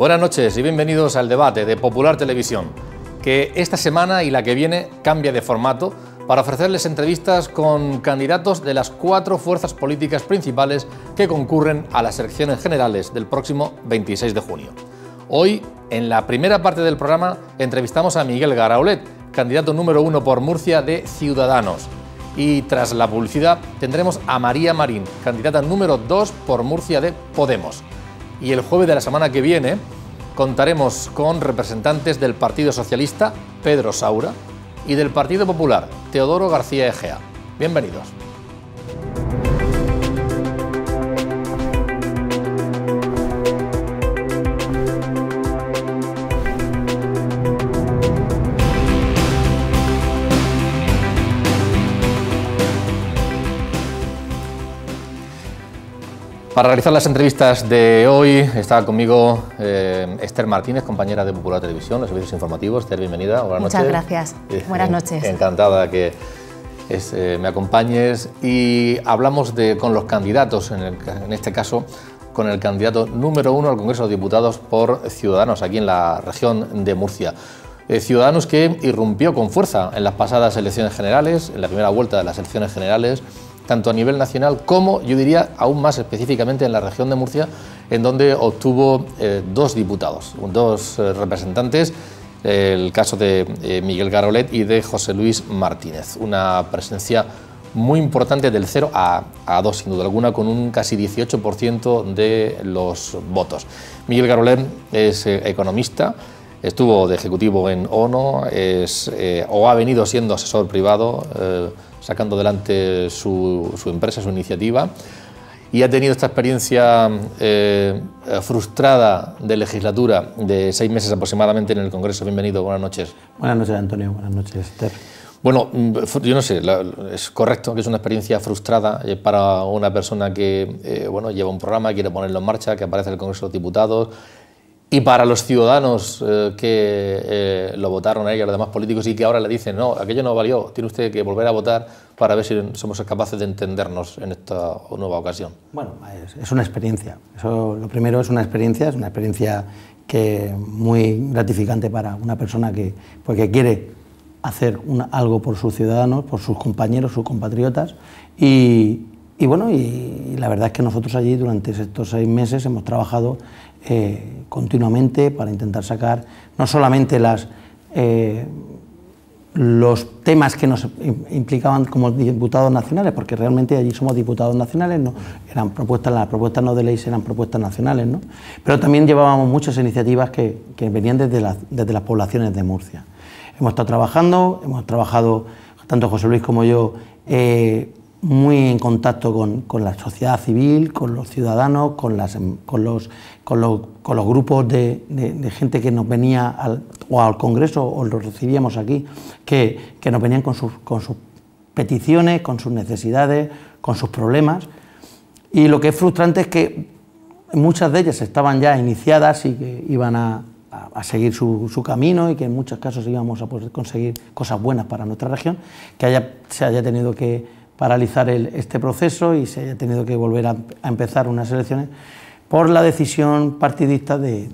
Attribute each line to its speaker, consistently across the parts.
Speaker 1: Buenas noches y bienvenidos al debate de Popular Televisión, que esta semana y la que viene cambia de formato para ofrecerles entrevistas con candidatos de las cuatro fuerzas políticas principales que concurren a las elecciones generales del próximo 26 de junio. Hoy, en la primera parte del programa, entrevistamos a Miguel Garaulet, candidato número uno por Murcia de Ciudadanos. Y tras la publicidad tendremos a María Marín, candidata número dos por Murcia de Podemos y el jueves de la semana que viene contaremos con representantes del Partido Socialista, Pedro Saura, y del Partido Popular, Teodoro García Egea. Bienvenidos. Para realizar las entrevistas de hoy está conmigo eh, Esther Martínez, compañera de Popular Televisión, de servicios informativos. Esther, bienvenida. Buenas Muchas gracias. Eh, buenas eh, noches. Encantada que me acompañes. Y hablamos de, con los candidatos, en, en, este caso con el candidato número uno al Congreso de Diputados por Ciudadanos, aquí en la región de Murcia. Ciudadanos que irrumpió con fuerza en las pasadas elecciones generales, en la primera vuelta de las elecciones generales tanto a nivel nacional como, yo diría, aún más específicamente en la región de Murcia, en donde obtuvo eh, dos diputados, dos eh, representantes, el caso de eh, Miguel Garolet y de José Luis Martínez. Una presencia muy importante del 0 a, 2, sin duda alguna, con un casi 18% de los votos. Miguel Garolet es economista, estuvo de ejecutivo en ONU... es, o ha venido siendo asesor privado sacando adelante su, empresa, su iniciativa, y ha tenido esta experiencia eh, frustrada de legislatura de seis meses aproximadamente en el Congreso. Bienvenido, buenas noches.
Speaker 2: Buenas noches, Antonio, buenas noches, Esther.
Speaker 1: Bueno, mm, yo no sé, es correcto que es una experiencia frustrada eh, para una persona que eh, bueno, lleva un programa, quiere ponerlo en marcha, que aparece en el Congreso de los Diputados, y para los ciudadanos eh, que eh, lo votaron a ella, los demás políticos, y que ahora le dicen, no, aquello no valió, tiene usted que volver a votar para ver si somos capaces de entendernos en esta nueva ocasión.
Speaker 2: Bueno, es, una experiencia. lo primero es una experiencia, es una experiencia que muy gratificante para una persona que porque pues, quiere hacer algo por sus ciudadanos, por sus compañeros, sus compatriotas. Y, bueno, y, la verdad es que nosotros allí durante estos seis meses hemos trabajado eh, continuamente para intentar sacar no solamente las, eh, los temas que nos implicaban como diputados nacionales, porque realmente allí somos diputados nacionales, no eran propuestas, las propuestas no de ley eran propuestas nacionales, pero también llevábamos muchas iniciativas que, venían desde, las poblaciones de Murcia. Hemos estado trabajando, hemos trabajado, tanto José Luis como yo, eh, muy en contacto con, con, la sociedad civil, con los ciudadanos, con, las, em, con los con, los, grupos de, gente que nos venía al, o al Congreso o lo recibíamos aquí, que, nos venían con sus, con sus peticiones, con sus necesidades, con sus problemas. Y lo que es frustrante es que muchas de ellas estaban ya iniciadas y que iban a, a, seguir su, camino y que en muchos casos íbamos a poder conseguir cosas buenas para nuestra región, que se haya tenido que paralizar este proceso y se haya tenido que volver a empezar unas elecciones, por la decisión partidista de,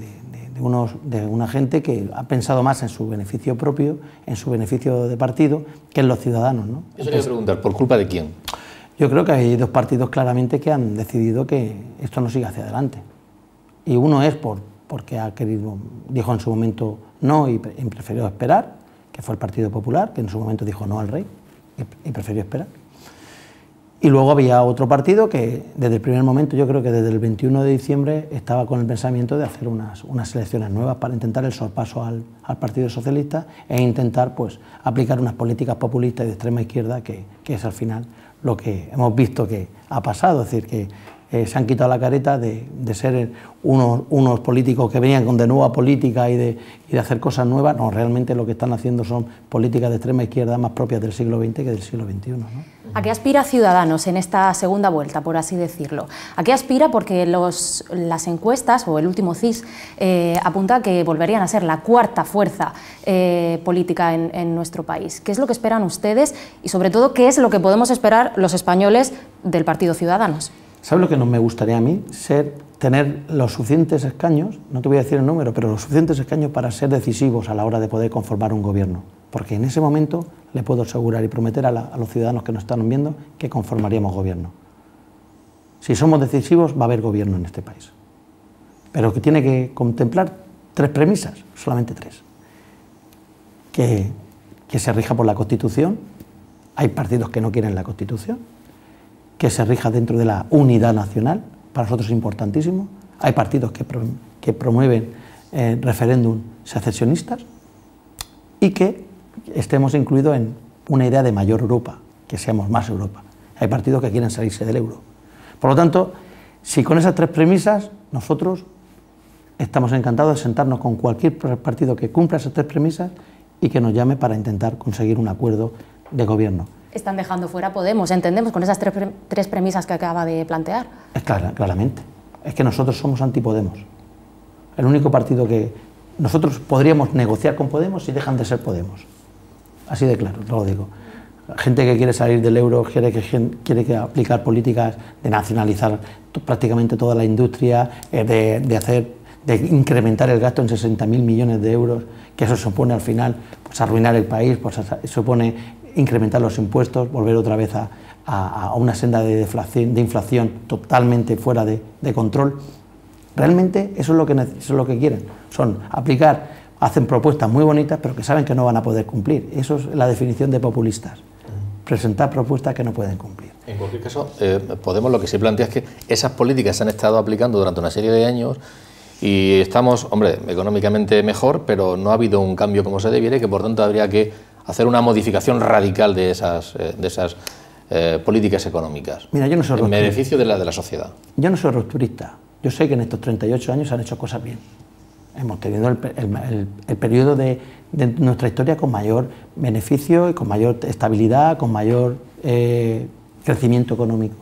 Speaker 2: unos, de una gente que ha pensado más en su beneficio propio, en su beneficio de partido, que en los ciudadanos. ¿no? Yo quería
Speaker 1: preguntar, ¿por culpa de quién?
Speaker 2: Yo creo que hay dos partidos claramente que han decidido que esto no siga hacia adelante. Y uno es por, porque dijo en su momento no y, prefirió esperar, que fue el Partido Popular, que en su momento dijo no al rey y prefirió esperar. Y luego había otro partido que desde el primer momento, yo creo que desde el 21 de diciembre, estaba con el pensamiento de hacer unas, elecciones nuevas para intentar el sorpaso al, al Partido Socialista e intentar pues, aplicar unas políticas populistas y de extrema izquierda, que, que es al final lo que hemos visto que ha pasado. decir, que eh, se han quitado la careta de, ser unos, políticos que venían con de nueva política y de, hacer cosas nuevas. No, realmente lo que están haciendo son políticas de extrema izquierda más propias del siglo XX que del siglo XXI.
Speaker 3: ¿A qué aspira Ciudadanos en esta segunda vuelta, por así decirlo? ¿A qué aspira? Porque las encuestas o el último CIS eh, apunta que volverían a ser la cuarta fuerza eh, política en nuestro país. ¿Qué es lo que esperan ustedes y sobre todo qué es lo que podemos esperar los españoles del Partido Ciudadanos?
Speaker 2: ¿Sabes lo que no me gustaría a mí? Ser, tener los suficientes escaños, no te voy a decir el número, pero los suficientes escaños para ser decisivos a la hora de poder conformar un gobierno. Porque en ese momento le puedo asegurar y prometer a, los ciudadanos que nos están viendo que conformaríamos gobierno. Si somos decisivos, va a haber gobierno en este país. Pero que tiene que contemplar tres premisas, solamente tres. Que, que se rija por la Constitución. Hay partidos que no quieren la Constitución que se rija dentro de la unidad nacional, para nosotros es importantísimo. Hay partidos que, promueven eh, referéndum secesionistas y que estemos incluidos en una idea de mayor Europa, que seamos más Europa. Hay partidos que quieren salirse del euro. Por lo tanto, si con esas tres premisas nosotros estamos encantados de sentarnos con cualquier partido que cumpla esas tres premisas y que nos llame para intentar conseguir un acuerdo de gobierno
Speaker 3: están dejando fuera Podemos, entendemos, con esas tres, premisas que acaba de plantear.
Speaker 2: Es eh, claramente. Es que nosotros somos anti-Podemos. El único partido que nosotros podríamos negociar con Podemos si dejan de ser Podemos. Así de claro, lo digo. Gente que quiere salir del euro, quiere que, quiere aplicar políticas de nacionalizar prácticamente toda la industria, eh, de, hacer de incrementar el gasto en 60.000 millones de euros, que eso supone al final pues, arruinar el país, pues, supone incrementar los impuestos, volver otra vez a, una senda de, de inflación totalmente fuera de, control. Realmente eso es, lo que, es lo que quieren, son aplicar, hacen propuestas muy bonitas, pero que saben que no van a poder cumplir. Eso es la definición de populistas, presentar propuestas que no pueden cumplir.
Speaker 1: En cualquier caso, eh, Podemos lo que sí plantea es que esas políticas se han estado aplicando durante una serie de años y estamos, hombre, económicamente mejor, pero no ha habido un cambio como se debiera y que por tanto habría que hacer una modificación radical de esas, eh, de esas eh, políticas económicas.
Speaker 2: Mira, yo no soy En beneficio
Speaker 1: de la, de la sociedad.
Speaker 2: Yo no soy rupturista. Yo sé que en estos 38 años se han hecho cosas bien. Hemos tenido el, periodo de, nuestra historia con mayor beneficio y con mayor estabilidad, con mayor eh, crecimiento económico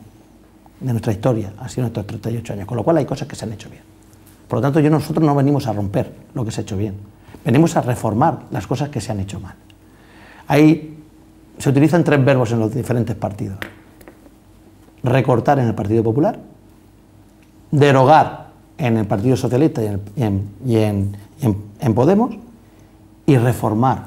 Speaker 2: de nuestra historia. ha sido nuestros 38 años. Con lo cual hay cosas que se han hecho bien. Por lo tanto, yo, nosotros no venimos a romper lo que se ha hecho bien. Venimos a reformar las cosas que se han hecho mal. Ahí se utilizan tres verbos en los diferentes partidos. Recortar en el Partido Popular, derogar en el Partido Socialista y en, Podemos y reformar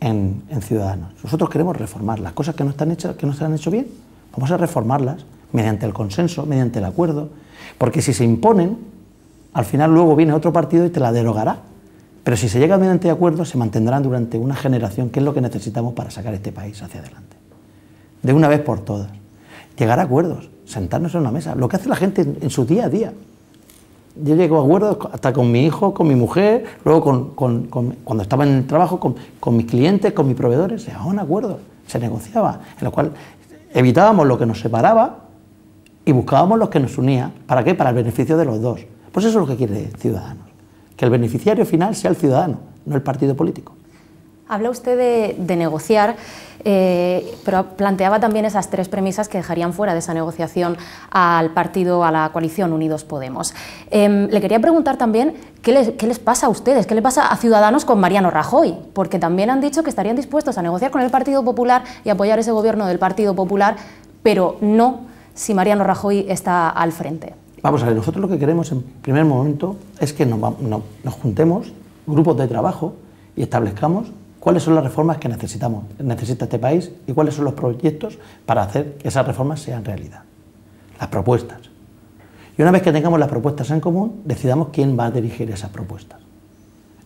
Speaker 2: en, Ciudadanos. Nosotros queremos reformar las cosas que no, están hechas, que no se han hecho bien. Vamos a reformarlas mediante el consenso, mediante el acuerdo, porque si se imponen, al final luego viene otro partido y te la derogará. Pero si se llega mediante acuerdo se mantendrán durante una generación, que es lo que necesitamos para sacar este país hacia adelante. De una vez por todas. Llegar a acuerdos, sentarnos en una mesa, lo que hace la gente en, su día a día. Yo llego a acuerdos hasta con mi hijo, con mi mujer, luego cuando estaba en el trabajo, con, mis clientes, con mis proveedores, se un acuerdo, se negociaba, en lo cual evitábamos lo que nos separaba y buscábamos lo que nos unía. ¿Para qué? Para el beneficio de los dos. Pues eso es lo que quiere ciudadano que el beneficiario final sea el ciudadano, no el partido político.
Speaker 3: Habla usted de, negociar, eh, pero planteaba también esas tres premisas que dejarían fuera de esa negociación al partido, a la coalición Unidos Podemos. Em, le quería preguntar también qué les, qué les pasa a ustedes, qué les pasa a Ciudadanos con Mariano Rajoy, porque también han dicho que estarían dispuestos a negociar con el Partido Popular y apoyar ese gobierno del Partido Popular, pero no si Mariano Rajoy está al frente.
Speaker 2: Vamos a ver, nosotros lo que queremos en primer momento es que nos, juntemos grupos de trabajo y establezcamos cuáles son las reformas que necesitamos, necesita este país y cuáles son los proyectos para hacer que esas reformas sean realidad. Las propuestas. Y una vez que tengamos las propuestas en común, decidamos quién va a dirigir esas propuestas.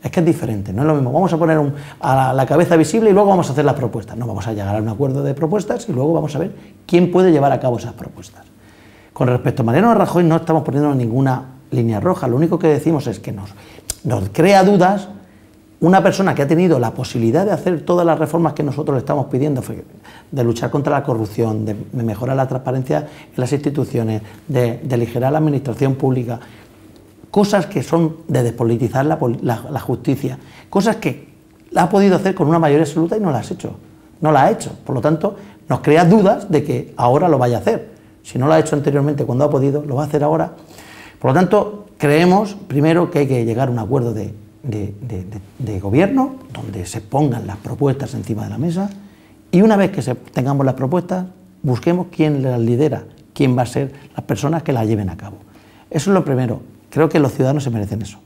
Speaker 2: Es que es diferente, no es lo mismo. Vamos a poner a la, la, cabeza visible y luego vamos a hacer las propuestas. No, vamos a llegar a un acuerdo de propuestas y luego vamos a ver quién puede llevar a cabo esas propuestas. Con respecto a Mariano Rajoy no estamos poniendo ninguna línea roja, lo único que decimos es que nos, nos crea dudas una persona que ha tenido la posibilidad de hacer todas las reformas que nosotros le estamos pidiendo, de luchar contra la corrupción, de mejorar la transparencia en las instituciones, de, de aligerar la administración pública, cosas que son de despolitizar la, justicia, cosas que la ha podido hacer con una mayoría absoluta y no la ha hecho, no la ha hecho. Por lo tanto, nos crea dudas de que ahora lo vaya a hacer. Si no lo ha hecho anteriormente cuando ha podido, lo va a hacer ahora. Por lo tanto, creemos primero que hay que llegar a un acuerdo de, gobierno donde se pongan las propuestas encima de la mesa y una vez que tengamos las propuestas, busquemos quién las lidera, quién va a ser las personas que las lleven a cabo. Eso es lo primero. Creo que los ciudadanos se merecen eso.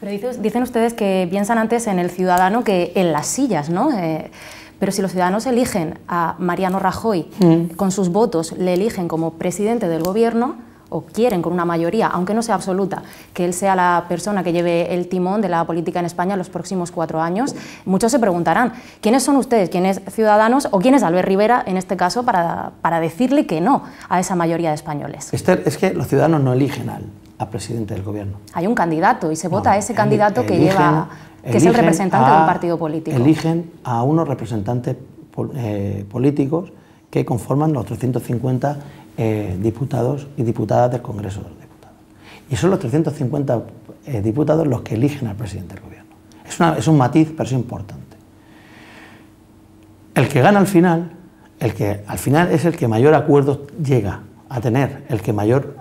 Speaker 3: Pero dicen ustedes que piensan antes en el ciudadano que en las sillas, ¿no? Eh, pero si los ciudadanos eligen a Mariano Rajoy mm. con sus votos, le eligen como presidente del gobierno, o quieren con una mayoría, aunque no sea absoluta, que él sea la persona que lleve el timón de la política en España en los próximos cuatro años, muchos se preguntarán, ¿quiénes son ustedes? ¿Quiénes Ciudadanos? ¿O quién es Albert Rivera en este caso para, decirle que no a esa mayoría de españoles?
Speaker 2: Esther, es que los ciudadanos no eligen al, presidente del gobierno.
Speaker 3: Hay un candidato y se vota a ese candidato que lleva que es el representante de un partido político. Eligen
Speaker 2: a unos representantes eh, políticos que conforman los 350 eh, diputados y diputadas del Congreso de los Diputados. Y son los 350 eh, diputados los que eligen al presidente del gobierno. Es, es un matiz, pero es importante. El que gana al final, el que al final es el que mayor acuerdo llega a tener, el que mayor,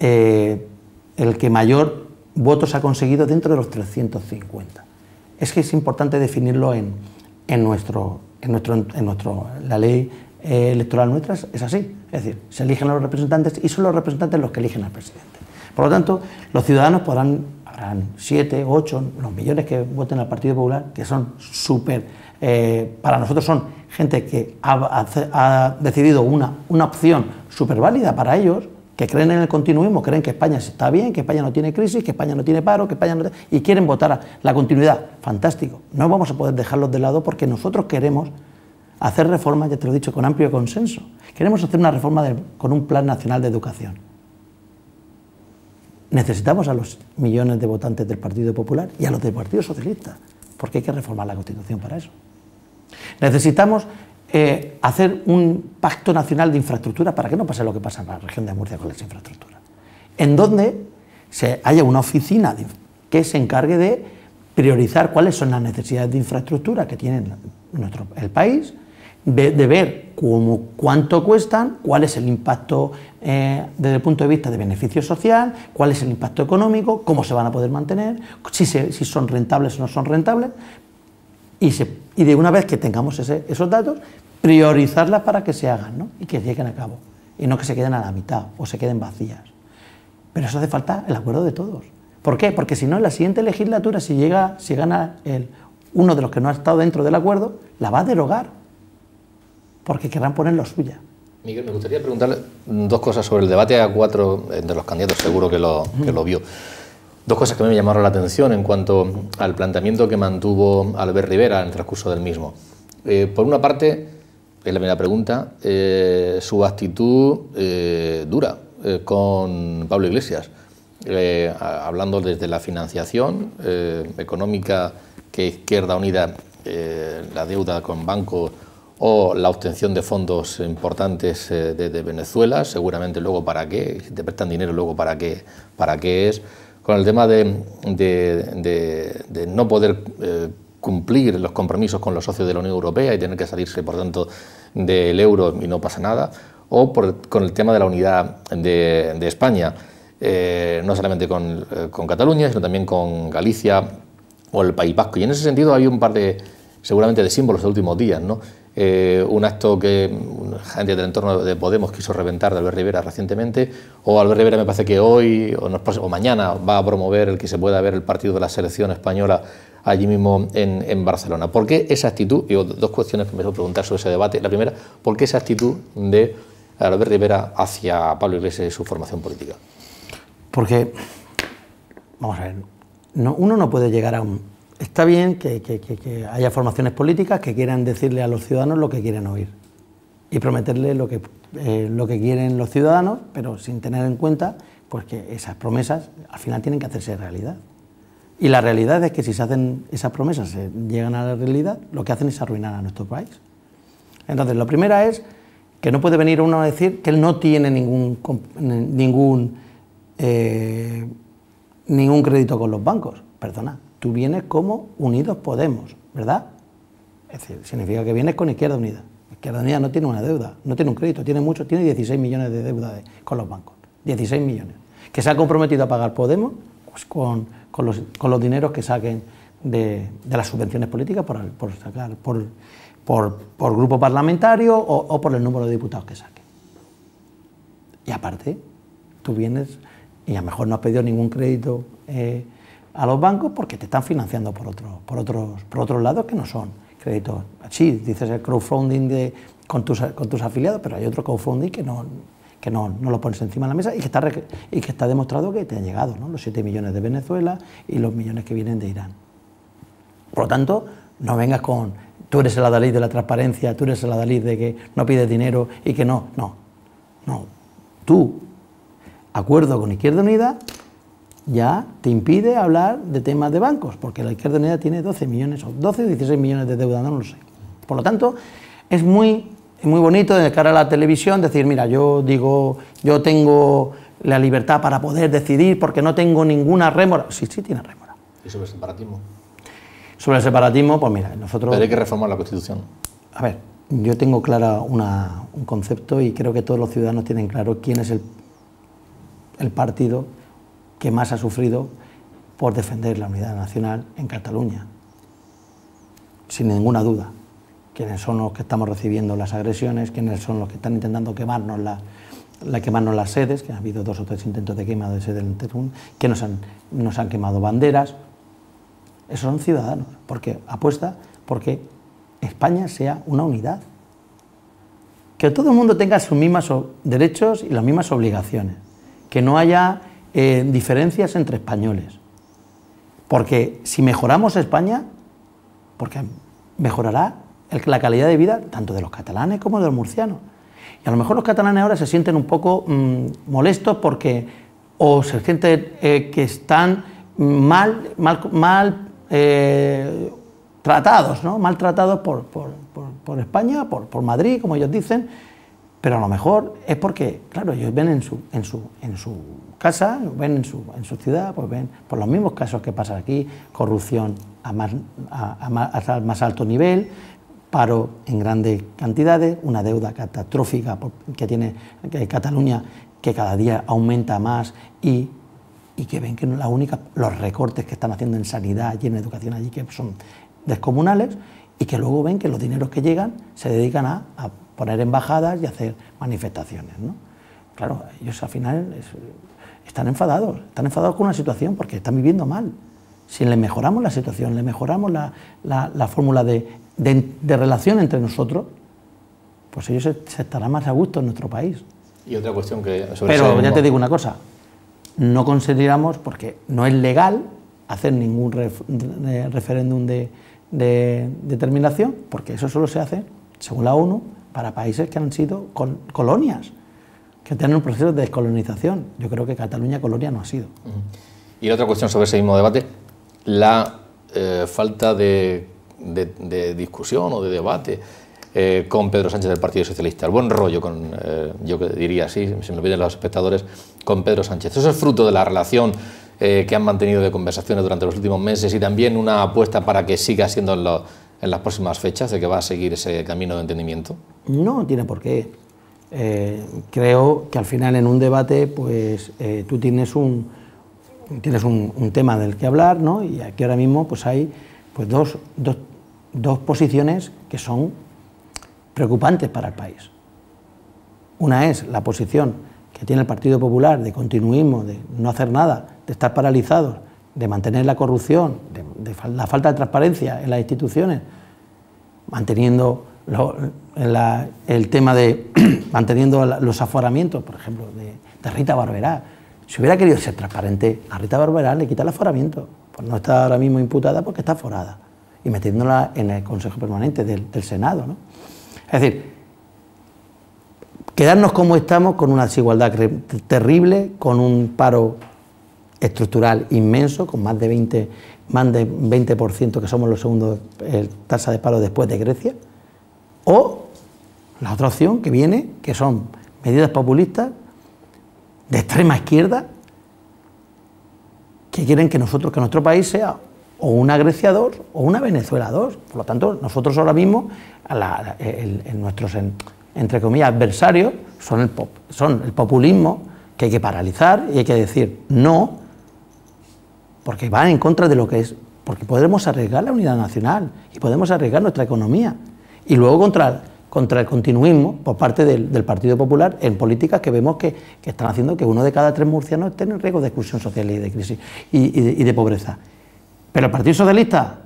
Speaker 2: el que mayor votos ha conseguido dentro de los 350. Es que es importante definirlo en, nuestro, en nuestro, en nuestro, la ley eh, electoral nuestra es así, es decir, se eligen los representantes y son los representantes los que eligen al presidente. Por lo tanto, los ciudadanos podrán, habrán 7, 8, los millones que voten al Partido Popular, que son súper, eh, para nosotros son gente que ha, ha decidido una, una opción súper válida para ellos, que creen en el continuismo, creen que España está bien, que España no tiene crisis, que España no tiene paro, que España no y quieren votar a la continuidad. Fantástico. No vamos a poder dejarlos de lado porque nosotros queremos hacer reformas, ya te lo he dicho, con amplio consenso. Queremos hacer una reforma con un plan nacional de educación. Necesitamos a los millones de votantes del Partido Popular y a los del Partido Socialista, porque hay que reformar la Constitución para eso. Necesitamos eh, hacer un pacto nacional de infraestructura para que no pase lo que pasa en la región de Murcia con las infraestructuras. En donde se haya una oficina que se encargue de priorizar cuáles son las necesidades de infraestructura que tiene el país, de, ver cuánto cuestan, cuál es el impacto eh, desde el punto de vista de beneficio social, cuál es el impacto económico, cómo se van a poder mantener, si son rentables o no son rentables, y, de una vez que tengamos esos datos, priorizarlas para que se hagan y que lleguen a cabo y no que se queden a la mitad o se queden vacías. Pero eso hace falta el acuerdo de todos. ¿Por qué? Porque si no, en la siguiente legislatura, si llega, si gana uno de los que no ha estado dentro del acuerdo, la va a derogar, porque querrán ponerlo suya.
Speaker 1: Miguel, me gustaría preguntarle dos cosas sobre el debate a cuatro de los candidatos, seguro que lo vio. Dos cosas que me llamaron la atención en cuanto al planteamiento que mantuvo Albert Rivera en el transcurso del mismo. Eh, por una parte, es la primera pregunta, eh, su actitud eh, dura con Pablo Iglesias, hablando desde la financiación económica que Izquierda Unida, la deuda con banco o la obtención de fondos importantes desde Venezuela, seguramente luego para qué, si te prestan dinero luego para qué, para qué es con el tema de, no poder eh, cumplir los compromisos con los socios de la Unión Europea y tener que salirse, por tanto, del euro y no pasa nada, o con el tema de la unidad de, España, eh, no solamente eh, con, Cataluña, sino también con Galicia o el País Vasco. Y en ese sentido hay un par de, seguramente, de símbolos de los últimos días, ¿no? Eh, un acto que gente del entorno de Podemos quiso reventar de Albert Rivera recientemente, o Albert Rivera me parece que hoy o, mañana va a promover el que se pueda ver el partido de la selección española allí mismo en, Barcelona. ¿Por qué esa actitud? dos cuestiones que me voy preguntar sobre ese debate. La primera, ¿por qué esa actitud de Albert Rivera hacia Pablo Iglesias y su formación política?
Speaker 2: Porque, vamos a ver, uno no puede llegar a un, está bien que, haya formaciones políticas que quieran decirle a los ciudadanos lo que quieren oír y prometerle lo que, eh, lo que quieren los ciudadanos, pero sin tener en cuenta pues, que esas promesas al final tienen que hacerse realidad. Y la realidad es que si se hacen esas promesas, se llegan a la realidad, lo que hacen es arruinar a nuestro país. Entonces, lo primera es que no puede venir uno a decir que él no tiene ningún, ningún, eh, ningún crédito con los bancos. Perdona, tú vienes como Unidos Podemos, ¿verdad? Es decir, significa que vienes con Izquierda Unida. Izquierda Unida no tiene una deuda, no tiene un crédito, tiene mucho, tiene 16 millones de deuda con los bancos. 16 millones. Que se ha comprometido a pagar Podemos pues, con, los, dineros que saquen de, las subvenciones políticas por, sacar, por, grupo parlamentario o, por el número de diputados que saquen. Y aparte, tú vienes y a lo mejor no has pedido ningún crédito eh, a los bancos porque te están financiando por, por, otros, por otros lados que no son créditos. así dices el crowdfunding de, con, tus, con tus afiliados, pero hay otro crowdfunding que no, que no, lo pones encima de la mesa y que está, demostrado que te han llegado, ¿no? los 7 millones de Venezuela y los millones que vienen de Irán. Por lo tanto, no vengas con tú eres el adalid de la transparencia, tú eres el adalid de que no pides dinero y que no, no, no. Tú, acuerdo con Izquierda Unida, ya te impide hablar de temas de bancos, porque la izquierda unida tiene 12 millones, o 12 16 millones de deuda, no lo sé. Por lo tanto, es muy, muy bonito de cara a la televisión decir, mira, yo digo, yo tengo la libertad para poder decidir porque no tengo ninguna rémora. Sí, sí tiene rémora.
Speaker 1: ¿Y sobre el separatismo?
Speaker 2: Sobre el separatismo, pues mira, nosotros... Pero hay que
Speaker 1: reformar la Constitución.
Speaker 2: A ver, yo tengo claro un concepto y creo que todos los ciudadanos tienen claro quién es el, el partido que más ha sufrido por defender la unidad nacional en Cataluña. Sin ninguna duda, quienes son los que estamos recibiendo las agresiones, quienes son los que están intentando quemarnos la, la las sedes, que ha habido dos o tres intentos de quema de sedes en Terún, que nos han, nos han quemado banderas. Esos son ciudadanos, porque apuesta porque España sea una unidad. Que todo el mundo tenga sus mismos derechos y las mismas obligaciones. Que no haya diferencias entre españoles. Porque si mejoramos España, porque mejorará la calidad de vida tanto de los catalanes como de los murcianos. Y a lo mejor los catalanes ahora se sienten un poco mm, molestos porque o se sienten eh, que están mal, mal, mal eh, tratados, ¿no? maltratados por, por, por, España, por, por Madrid, como ellos dicen, pero a lo mejor es porque, claro, ellos ven su, en su, en su casa ven en su, en su ciudad, pues ven por los mismos casos que pasan aquí, corrupción a más, alto nivel, paro en grandes cantidades, una deuda catastrófica que tiene Cataluña que cada día aumenta más y, que ven que la única, los recortes que están haciendo en sanidad y en educación allí que son descomunales y que luego ven que los dineros que llegan se dedican a, poner embajadas y hacer manifestaciones. Claro, ellos al final están enfadados, están enfadados con una situación porque están viviendo mal. Si les mejoramos la situación, le mejoramos la, fórmula de, relación entre nosotros, pues ellos se, estarán más a gusto en nuestro país.
Speaker 1: Y otra cuestión que... Pero ya te digo una
Speaker 2: cosa, no consideramos, porque no es legal hacer ningún referéndum de, determinación, porque eso solo se hace, según la ONU, para países que han sido colonias que tener un proceso de descolonización. Yo creo que Cataluña colonia no ha sido.
Speaker 1: Y otra cuestión sobre ese mismo debate, la eh, falta de, discusión o de debate eh, con Pedro Sánchez del Partido Socialista, el buen rollo con, eh, yo diría así, si me lo los espectadores, con Pedro Sánchez. Eso es fruto de la relación que han mantenido de conversaciones durante los últimos meses y también una apuesta para que siga siendo en las próximas fechas, de que va a seguir ese camino de entendimiento.
Speaker 2: No tiene por qué eh, creo que al final en un debate pues eh, tú tienes un tienes un, tema del que hablar ¿no? y aquí ahora mismo pues hay pues dos, posiciones que son preocupantes para el país. Una es la posición que tiene el Partido Popular de continuismo, de no hacer nada, de estar paralizados, de mantener la corrupción, de, de la falta de transparencia en las instituciones, manteniendo lo, el tema de manteniendo los aforamientos, por ejemplo, de, Rita Barberá. Si hubiera querido ser transparente, a Rita Barberá le quita el aforamiento. Pues no está ahora mismo imputada porque está aforada y metiéndola en el Consejo Permanente del, Senado. Es decir, quedarnos como estamos con una desigualdad terrible, con un paro estructural inmenso, con más de 20, más de 20% que somos los segundos eh, tasa de paro después de Grecia. O la otra opción que viene, que son medidas populistas de extrema izquierda, que quieren que nosotros, que nuestro país sea o una Grecia 2 o una Venezuela 2. Por lo tanto, nosotros ahora mismo, nuestros, entre comillas, adversarios son el, son el populismo que hay que paralizar y hay que decir no, porque van en contra de lo que es, porque podemos arriesgar la unidad nacional y podemos arriesgar nuestra economía y luego contra, contra el continuismo por parte del, Partido Popular en políticas que vemos que, están haciendo que uno de cada tres murcianos esté en riesgo de exclusión social y de crisis y, de, pobreza. Pero el Partido Socialista,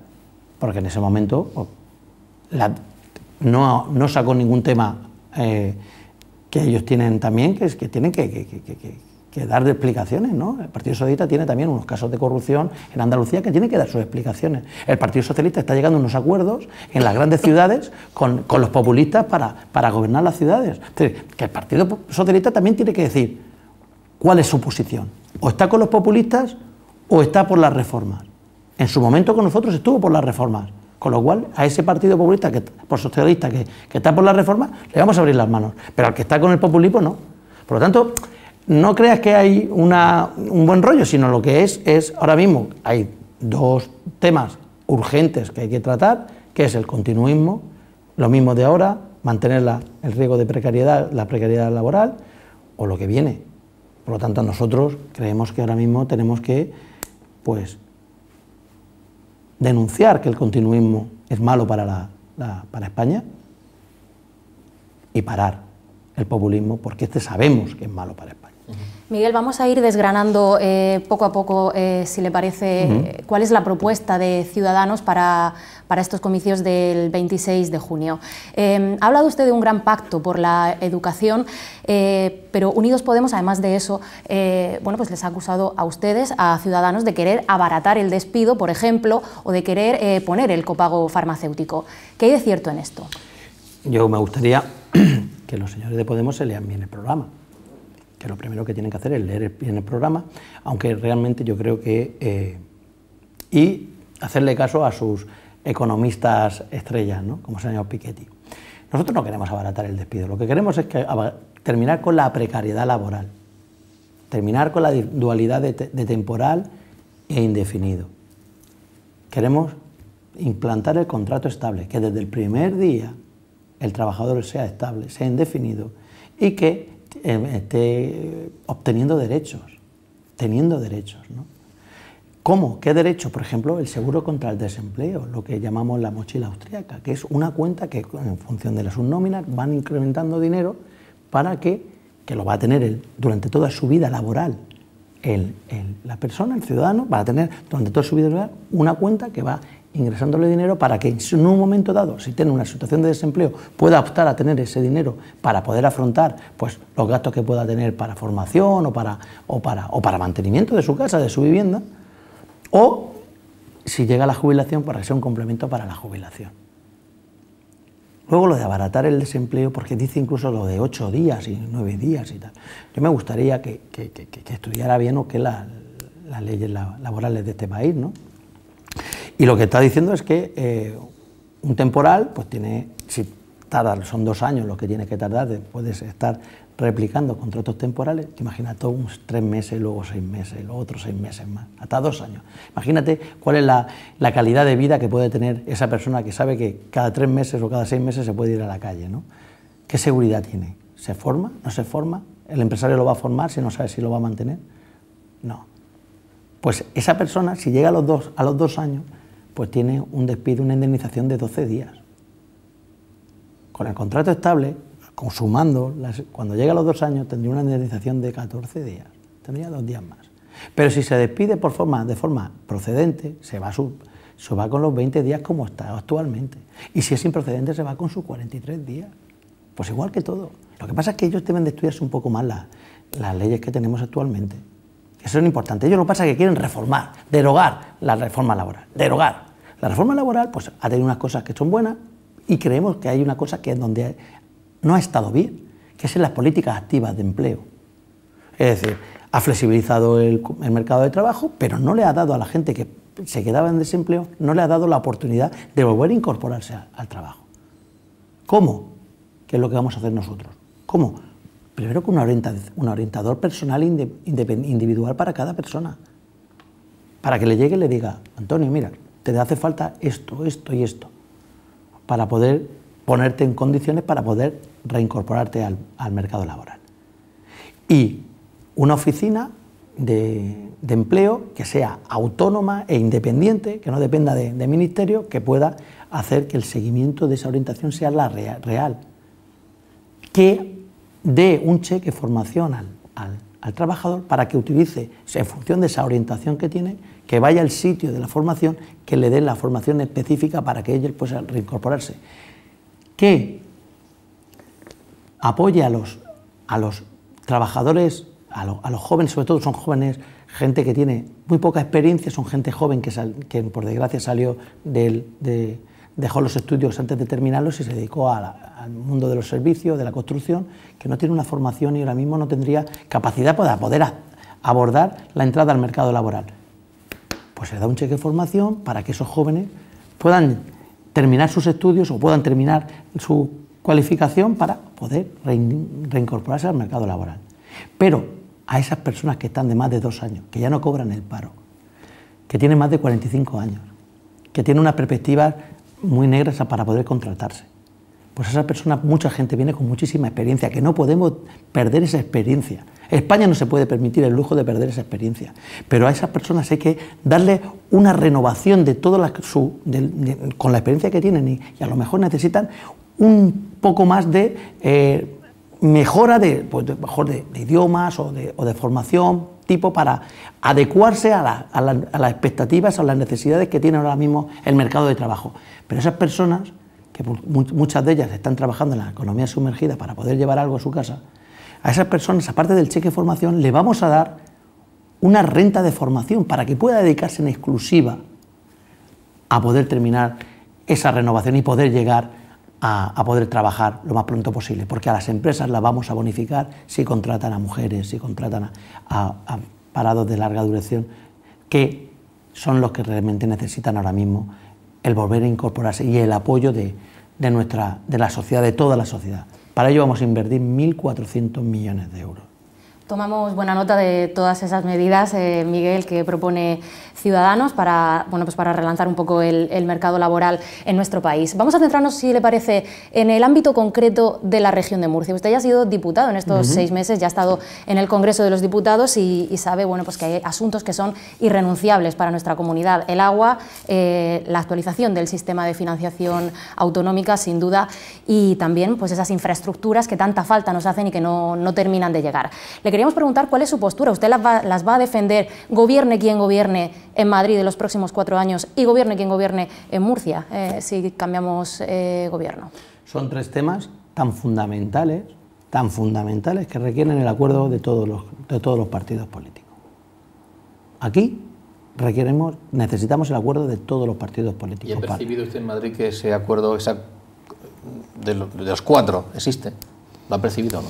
Speaker 2: porque en ese momento pues, no, sacó ningún tema eh, que ellos tienen también, que, es, que tienen que que dar explicaciones, ¿no? El Partido Socialista tiene también unos casos de corrupción en Andalucía que tiene que dar sus explicaciones. El Partido Socialista está llegando a unos acuerdos en las grandes ciudades con, los populistas para, para gobernar las ciudades. que el Partido Socialista también tiene que decir cuál es su posición. O está con los populistas o está por las reformas. En su momento con nosotros estuvo por las reformas. Con lo cual, a ese partido populista, que, por socialista, que, está por las reformas... le vamos a abrir las manos. Pero al que está con el populismo, no. Por lo tanto, no creas que hay un buen rollo, sino lo que es, es ahora mismo hay dos temas urgentes que hay que tratar, que es el continuismo, lo mismo de ahora, mantener el riesgo de precariedad, la precariedad laboral, o lo que viene. Por lo tanto, nosotros creemos que ahora mismo tenemos que, pues, denunciar que el continuismo es malo para, para España y parar el populismo, porque este sabemos que es malo para España.
Speaker 3: Miguel, vamos a ir desgranando eh, poco a poco, eh, si le parece, cuál es la propuesta de Ciudadanos para, estos comicios del 26 de junio. Em, ha hablado usted de un gran pacto por la educación, eh, pero Unidos Podemos, además de eso, bueno, pues les ha acusado a ustedes, a Ciudadanos, de querer abaratar el despido, por ejemplo, o de querer poner el copago farmacéutico. ¿Qué hay de cierto en esto?
Speaker 2: Yo me gustaría que los señores de Podemos se lean bien el programa lo primero que tienen que hacer es leer el, en el programa, aunque realmente yo creo que... Eh, y hacerle caso a sus economistas estrellas, ¿no? como el señor Piketty. Nosotros no queremos abaratar el despido, lo que queremos es terminar con la precariedad laboral, terminar con la dualidad de temporal e indefinido. Queremos implantar el contrato estable, que desde el primer día el trabajador sea estable, sea indefinido y que Em, esté obteniendo derechos, teniendo derechos. ¿Cómo? ¿Qué derecho? Por ejemplo, el seguro contra el desempleo, lo que llamamos la mochila austríaca, que es una cuenta que en función de las subnómina van incrementando dinero para que, que lo va a tener durante toda su vida laboral. la persona, el ciudadano, va a tener durante toda su vida laboral una cuenta que va ingresándole dinero para que en un momento dado, si tiene una situación de desempleo, pueda optar a tener ese dinero para poder afrontar pues, los gastos que pueda tener para formación o para, o para, mantenimiento de su casa, de su vivienda, o si llega a la jubilación, para pues, que sea un complemento para la jubilación. Luego lo de abaratar el desempleo, porque dice incluso lo de ocho días y nueve días y tal. Yo me gustaría que, estudiara bien o que las leyes laborales de este país, ¿no? Y lo que está diciendo es que eh, un temporal, pues tiene, si tarda, son dos años lo que tiene que tardar, puedes estar replicando contratos temporales, te imagínate unos tres meses, luego seis meses, luego otros seis meses más, hasta dos años. Imagínate cuál es la, calidad de vida que puede tener esa persona que sabe que cada tres meses o cada seis meses se puede ir a la calle, ¿no? ¿Qué seguridad tiene? ¿Se forma? ¿No se forma? ¿El empresario lo va a formar si no sabe si lo va a mantener? No. Pues esa persona, si llega a los a los dos años, pues tiene un despido, una indemnización de 12 días. Con el contrato estable, consumando, cuando llega a los dos años, tendría una indemnización de 14 días, tendría dos días más. Pero si se despide por forma, de forma procedente, se va, se va con los 20 días como está actualmente. Y si es improcedente, se va con sus 43 días. Pues igual que todo. Lo que pasa es que ellos deben de estudiarse un poco más las leyes que tenemos actualmente. Eso es lo importante. Ellos lo que pasa es que quieren reformar, derogar la reforma laboral. Derogar. La reforma laboral pues, ha tenido unas cosas que son buenas y creemos que hay una cosa que es donde no ha estado bien, que es en las políticas activas de empleo. Es decir, ha flexibilizado el, mercado de trabajo, pero no le ha dado a la gente que se quedaba en desempleo, no le ha dado la oportunidad de volver a incorporarse al trabajo. ¿Cómo? ¿Qué es lo que vamos a hacer nosotros? ¿Cómo? primero con un orientador personal individual para cada persona, para que le llegue y le diga, Antonio, mira, te hace falta esto, esto y esto, para poder ponerte en condiciones para poder reincorporarte al, mercado laboral. Y una oficina de, empleo que sea autónoma e independiente, que no dependa de, ministerio, que pueda hacer que el seguimiento de esa orientación sea la real, real. Que dé un cheque formación al, trabajador para que utilice, en función de esa orientación que tiene, que vaya al sitio de la formación, que le dé la formación específica para que ellos pueda reincorporarse. Que apoye a los, a los trabajadores, a, los jóvenes, sobre todo son jóvenes, gente que tiene muy poca experiencia, son gente joven que, que por desgracia salió del, de, dejó los estudios antes de terminarlos y se dedicó al mundo de los servicios, de la construcción, que no tiene una formación y ahora mismo no tendría capacidad para poder abordar la entrada al mercado laboral. Pues se da un cheque de formación para que esos jóvenes puedan terminar sus estudios o puedan terminar su cualificación para poder reincorporarse al mercado laboral. Pero a esas personas que están de más de dos años, que ya no cobran el paro, que tienen más de 45 años, que tienen una perspectiva muy negras para poder contratarse. Pues esa persona, mucha gente viene con muchísima experiencia, que no podemos perder esa experiencia. España no se puede permitir el lujo de perder esa experiencia, pero a esas personas hay que darle una renovación de toda su, con la experiencia que tienen y, a lo mejor necesitan un poco más de eh, mejora de, pues, mejor de, idiomas o de formación tipo para adecuarse a, las expectativas, a las necesidades que tiene ahora mismo el mercado de trabajo. Pero esas personas, que muchas de ellas están trabajando en la economía sumergida para poder llevar algo a su casa, a esas personas, aparte del cheque de formación, le vamos a dar una renta de formación para que pueda dedicarse en exclusiva a poder terminar esa renovación y poder llegar a, poder trabajar lo más pronto posible, porque a las empresas las vamos a bonificar si contratan a mujeres, si contratan a, parados de larga duración, que son los que realmente necesitan ahora mismo el volver a incorporarse y el apoyo de, nuestra, de la sociedad, de toda la sociedad. Para ello vamos a invertir 1.400 millones de euros.
Speaker 3: Tomamos buena nota de todas esas medidas, eh, Miguel, que propone Ciudadanos para, bueno, pues para relanzar un poco el, mercado laboral en nuestro país. Vamos a centrarnos, si le parece, en el ámbito concreto de la región de Murcia. Usted ya ha sido diputado en estos seis meses, ya ha estado en el Congreso de los Diputados y, sabe bueno, pues que hay asuntos que son irrenunciables para nuestra comunidad. El agua, eh, la actualización del sistema de financiación autonómica, sin duda, y también pues esas infraestructuras que tanta falta nos hacen y que no, terminan de llegar queríamos preguntar cuál es su postura. ¿Usted las va, a defender, gobierne quien gobierne en Madrid en los próximos cuatro años y gobierne quien gobierne en Murcia, eh, si cambiamos eh, gobierno?
Speaker 2: Son tres temas tan fundamentales, tan fundamentales que requieren el acuerdo de todos los, de todos los partidos políticos. Aquí requeremos, necesitamos el acuerdo de todos los partidos políticos. ¿Y ha
Speaker 1: percibido usted en Madrid que ese acuerdo de, los, de los cuatro existe? ¿Lo ha percibido o no?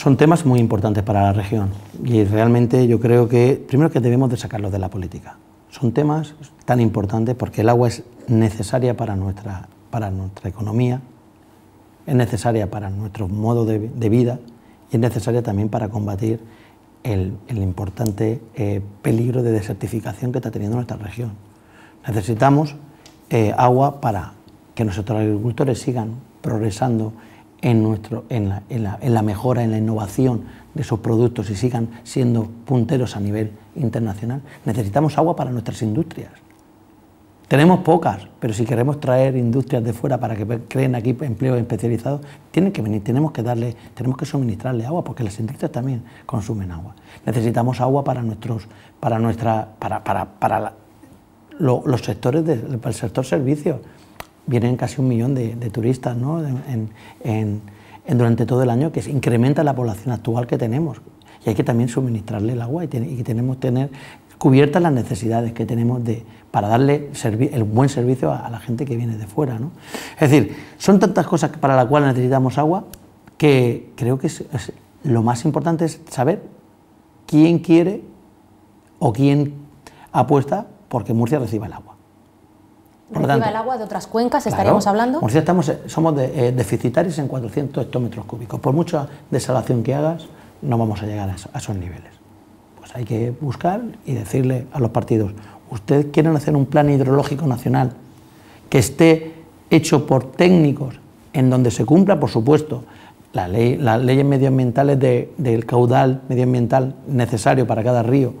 Speaker 2: son temas muy importantes para la región y realmente yo creo que primero que debemos de sacarlos de la política. Son temas tan importantes porque el agua es necesaria para nuestra, para nuestra economía, es necesaria para nuestro modo de, vida y es necesaria también para combatir el, importante eh, peligro de desertificación que está teniendo nuestra región. Necesitamos eh, agua para que nuestros agricultores sigan progresando en, nuestro, en, la, en, la, mejora, en la innovación de esos productos y sigan siendo punteros a nivel internacional. Necesitamos agua para nuestras industrias. Tenemos pocas, pero si queremos traer industrias de fuera para que creen aquí empleos especializados, tienen que venir, tenemos que darle, tenemos que suministrarle agua, porque las industrias también consumen agua. Necesitamos agua para nuestros, para nuestra, para, para, para los sectores del el sector servicios vienen casi un millón de, turistas en, durante todo el año, que incrementa la población actual que tenemos. Y hay que también suministrarle el agua y, tenemos que tener cubiertas las necesidades que tenemos de, para darle el buen servicio a, la gente que viene de fuera. Es decir, son tantas cosas para las cuales necesitamos agua que creo que lo más importante es saber quién quiere o quién apuesta porque Murcia reciba el agua.
Speaker 3: Por el agua de otras cuencas, estaríamos hablando. Murcia
Speaker 2: estamos, somos eh, deficitarios en 400 hectómetros cúbicos. Por mucha desalación que hagas, no vamos a llegar a, esos niveles. Pues hay que buscar y decirle a los partidos, ustedes quieren hacer un plan hidrológico nacional que esté hecho por técnicos, en donde se cumpla, por supuesto, la ley, las leyes medioambientales del caudal medioambiental necesario para cada río,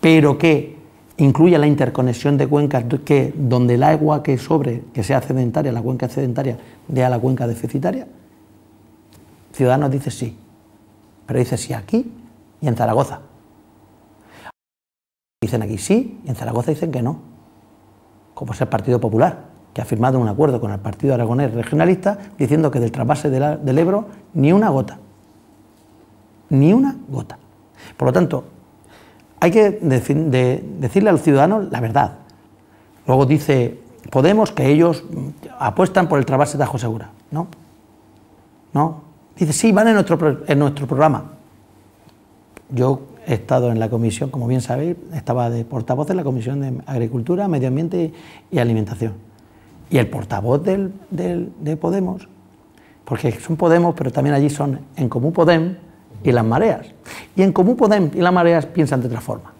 Speaker 2: pero que ...incluye la interconexión de cuencas que donde el agua que sobre, que sea sedentaria, la cuenca sedentaria, dé a la cuenca deficitaria? Ciudadanos dice sí, pero dice sí aquí y en Zaragoza. Dicen aquí sí y en Zaragoza dicen que no, como es el Partido Popular, que ha firmado un acuerdo con el Partido Aragonés Regionalista diciendo que del trasvase del Ebro ni una gota, ni una gota. Por lo tanto, hay que decirle a los ciudadanos la verdad. Luego dice Podemos que ellos apuestan por el trabajo de Ajo Segura. No. Dice, sí, van en nuestro, programa. Yo he estado en la comisión, como bien sabéis, estaba de portavoz en la Comisión de Agricultura, Medio Ambiente y Alimentación. Y el portavoz de Podemos, porque son Podemos, pero también allí son en Común Podem, y las mareas. Y en común Podem y las mareas piensan de otra forma.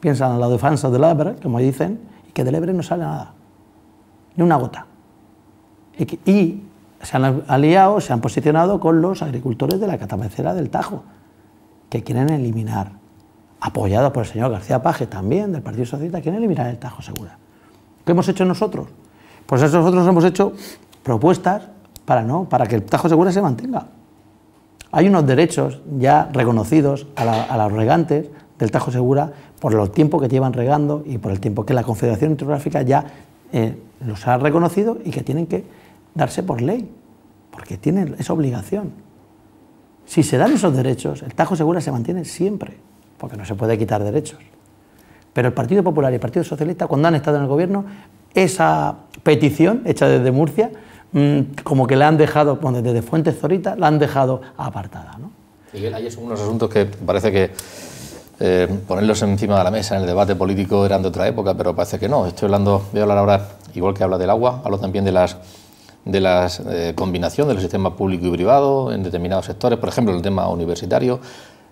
Speaker 2: Piensan en la defensa del Ebre, como dicen, y que del Ebre no sale nada, ni una gota. Y, se han aliado, se han posicionado con los agricultores de la catamecera del Tajo, que quieren eliminar, apoyados por el señor García Paje también, del Partido Socialista, quieren eliminar el Tajo Segura. ¿Qué hemos hecho nosotros? Pues nosotros hemos hecho propuestas para, ¿no? para que el Tajo Segura se mantenga. Hay unos derechos ya reconocidos a, los regantes del Tajo Segura por el tiempo que llevan regando y por el tiempo que la Confederación Hidrográfica ya eh, los ha reconocido y que tienen que darse por ley, porque tienen esa obligación. Si se dan esos derechos, el Tajo Segura se mantiene siempre, porque no se puede quitar derechos. Pero el Partido Popular y el Partido Socialista, cuando han estado en el gobierno, esa petición hecha desde Murcia Mm, como que la han dejado, bueno, desde Fuentes Zorita, la han dejado apartada. ¿no?
Speaker 1: Miguel, hay unos asuntos que parece que eh, ponerlos encima de la mesa en el debate político eran de otra época, pero parece que no. Estoy hablando, voy a hablar ahora, igual que habla del agua, hablo también de las de la eh, combinación del sistema público y privado en determinados sectores, por ejemplo, el tema universitario.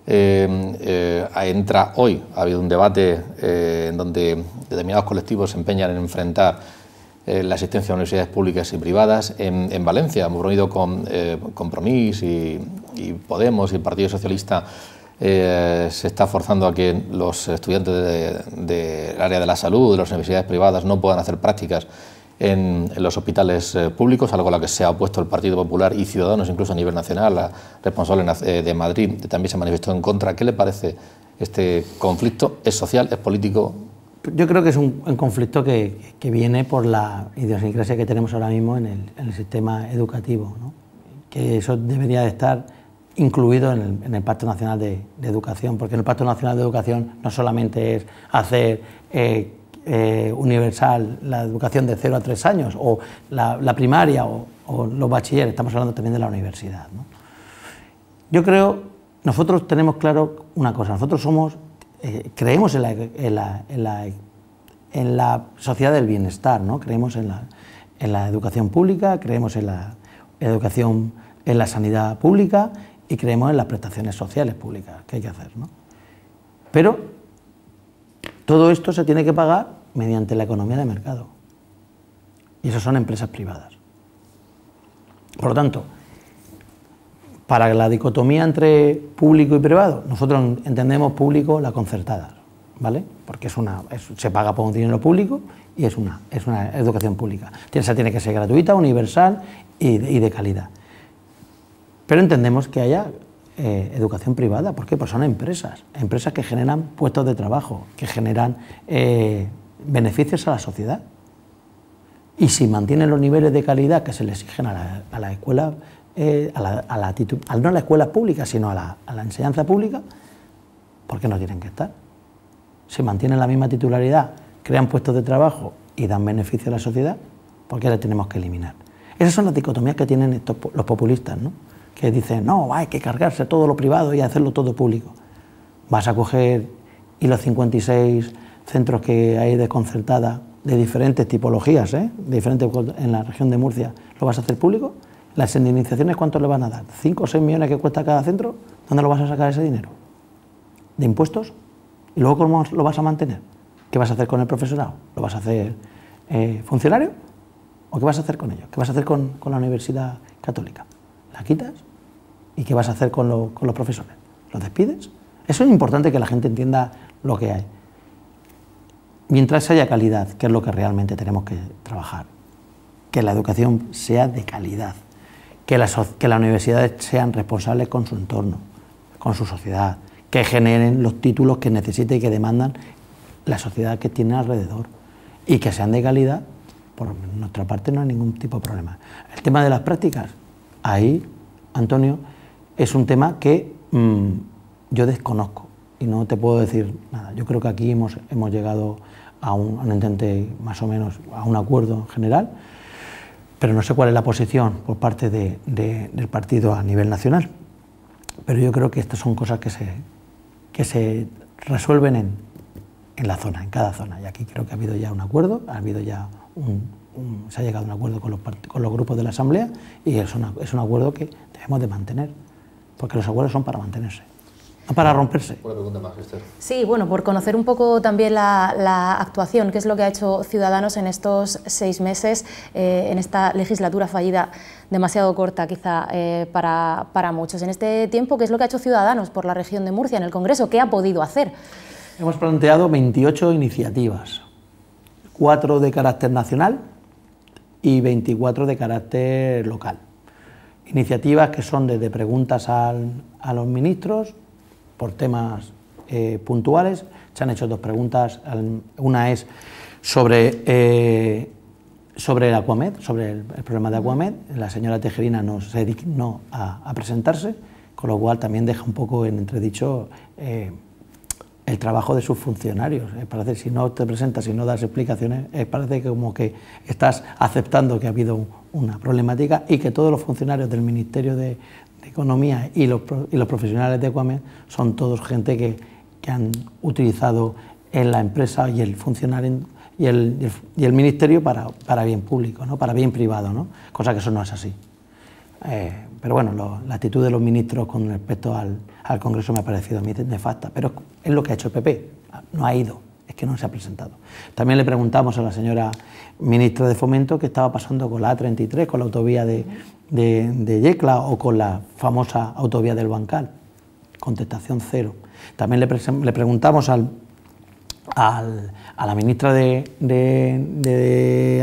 Speaker 1: Eh, eh, entra hoy, ha habido un debate en donde determinados colectivos se empeñan en enfrentar eh, la asistencia a universidades públicas y privadas. En, Valencia hemos reunido con eh, Compromís y, Podemos y el Partido Socialista eh, se está forzando a que los estudiantes del área de la salud, de las universidades privadas, no puedan hacer prácticas en, los hospitales públicos, algo a lo que se ha opuesto el Partido Popular y Ciudadanos, incluso a nivel nacional. La responsable de Madrid también se manifestó en contra. ¿Qué le parece este conflicto? ¿Es social? ¿Es político?
Speaker 2: Yo creo que es un, conflicto que, viene por la idiosincrasia que tenemos ahora mismo en el, sistema educativo, que eso debería de estar incluido en el, Pacto Nacional de, Educación, porque el Pacto Nacional de Educación no solamente es hacer eh, eh, universal la educación de 0 a 3 años, o la, primaria, o, los bachilleres, estamos hablando también de la universidad. Yo creo, nosotros tenemos claro una cosa, nosotros somos eh, creemos en la, sociedad del bienestar, ¿no? creemos en la, educación pública, creemos en la educación, en la sanidad pública y creemos en las prestaciones sociales públicas que hay que hacer. Pero todo esto se tiene que pagar mediante la economía de mercado. Y eso son empresas privadas. Por lo tanto, para la dicotomía entre público y privado, nosotros entendemos público la concertada, ¿vale? Porque es una, se paga por un dinero público y es una, es una educación pública. Esa tiene que ser gratuita, universal y de, calidad. Pero entendemos que haya eh, educación privada, ¿por qué? Pues son empresas, empresas que generan puestos de trabajo, que generan eh, beneficios a la sociedad. Y si mantienen los niveles de calidad que se le exigen a la escuela eh, a, la, no a la escuela pública, sino a la, enseñanza pública, porque no tienen que estar? Si mantienen la misma titularidad, crean puestos de trabajo y dan beneficio a la sociedad, ¿por qué la tenemos que eliminar? Esas son las dicotomías que tienen los populistas, ¿no? que dicen, no, hay que cargarse todo lo privado y hacerlo todo público. Vas a coger y los 56 centros que hay concertada de diferentes tipologías, ¿eh? diferentes, en la región de Murcia, ¿lo vas a hacer público? ¿Las indemnizaciones cuánto le van a dar? ¿Cinco o seis millones que cuesta cada centro? ¿Dónde lo vas a sacar ese dinero? ¿De impuestos? ¿Y luego cómo lo vas a mantener? ¿Qué vas a hacer con el profesorado? ¿Lo vas a hacer eh, funcionario? ¿O qué vas a hacer con ellos? ¿Qué vas a hacer con, la Universidad Católica? ¿La quitas? ¿Y qué vas a hacer con, con los profesores? ¿Los despides? Eso es importante que la gente entienda lo que hay. Mientras haya calidad, que es lo que realmente tenemos que trabajar, que la educación sea de calidad, que las, que universidades sean responsables con su entorno, con su sociedad, que generen los títulos que necesite y que demandan la sociedad que tiene alrededor y que sean de calidad, por nuestra parte no hay ningún tipo de problema. El tema de las prácticas, ahí, Antonio, es un tema que mm, yo desconozco y no te puedo decir nada. Yo creo que aquí hemos, hemos llegado a un, más o menos, a un acuerdo en general pero no sé cuál es la posición por parte del partido a nivel nacional. Pero yo creo que estas son cosas que se, que se resuelven en, la zona, en cada zona. Y aquí creo que ha habido ya un acuerdo, ha habido ya se ha llegado a un acuerdo con los, grupos de la Asamblea y es, es un acuerdo que debemos de mantener, porque los acuerdos son para mantenerse para romperse.
Speaker 3: Una pregunta más, Sí, bueno, por conocer un poco también la, actuación, qué es lo que ha hecho Ciudadanos en estos seis meses, eh, en esta legislatura fallida demasiado corta quizá eh, para, muchos. En este tiempo, ¿qué es lo que ha hecho Ciudadanos por la región de Murcia en el Congreso? ¿Qué ha podido hacer?
Speaker 2: Hemos planteado 28 iniciativas, cuatro de carácter nacional y 24 de carácter local. Iniciativas que son desde preguntas a los ministros, por temas eh, puntuales. Se han hecho dos preguntas. Una es sobre, eh, sobre el Aquamed, sobre el, problema de Aquamed. La señora Tejerina no se dignó a, presentarse, con lo cual también deja un poco en entredicho eh, el trabajo de sus funcionarios. parece si no te presentas, y no das explicaciones, parece que como que estás aceptando que ha habido una problemática y que todos los funcionarios del Ministerio de, de economía y los, profesionales de Cuame son todos gente que, han utilizado en la empresa y el funcionario y el, y el, ministerio para, para, bien público, ¿no? para bien privado, ¿no? cosa que eso no es así. Eh, pero bueno, la actitud de los ministros con respecto al, al Congreso me ha parecido a mí nefasta, pero es lo que ha hecho el PP, no ha ido, es que no se ha presentado. También le preguntamos a la señora ministra de Fomento qué estaba pasando con la A33, con la autovía de, de, de Yecla o con la famosa autovía del Bancal. Contestación cero. También le, preguntamos al, a la ministra de,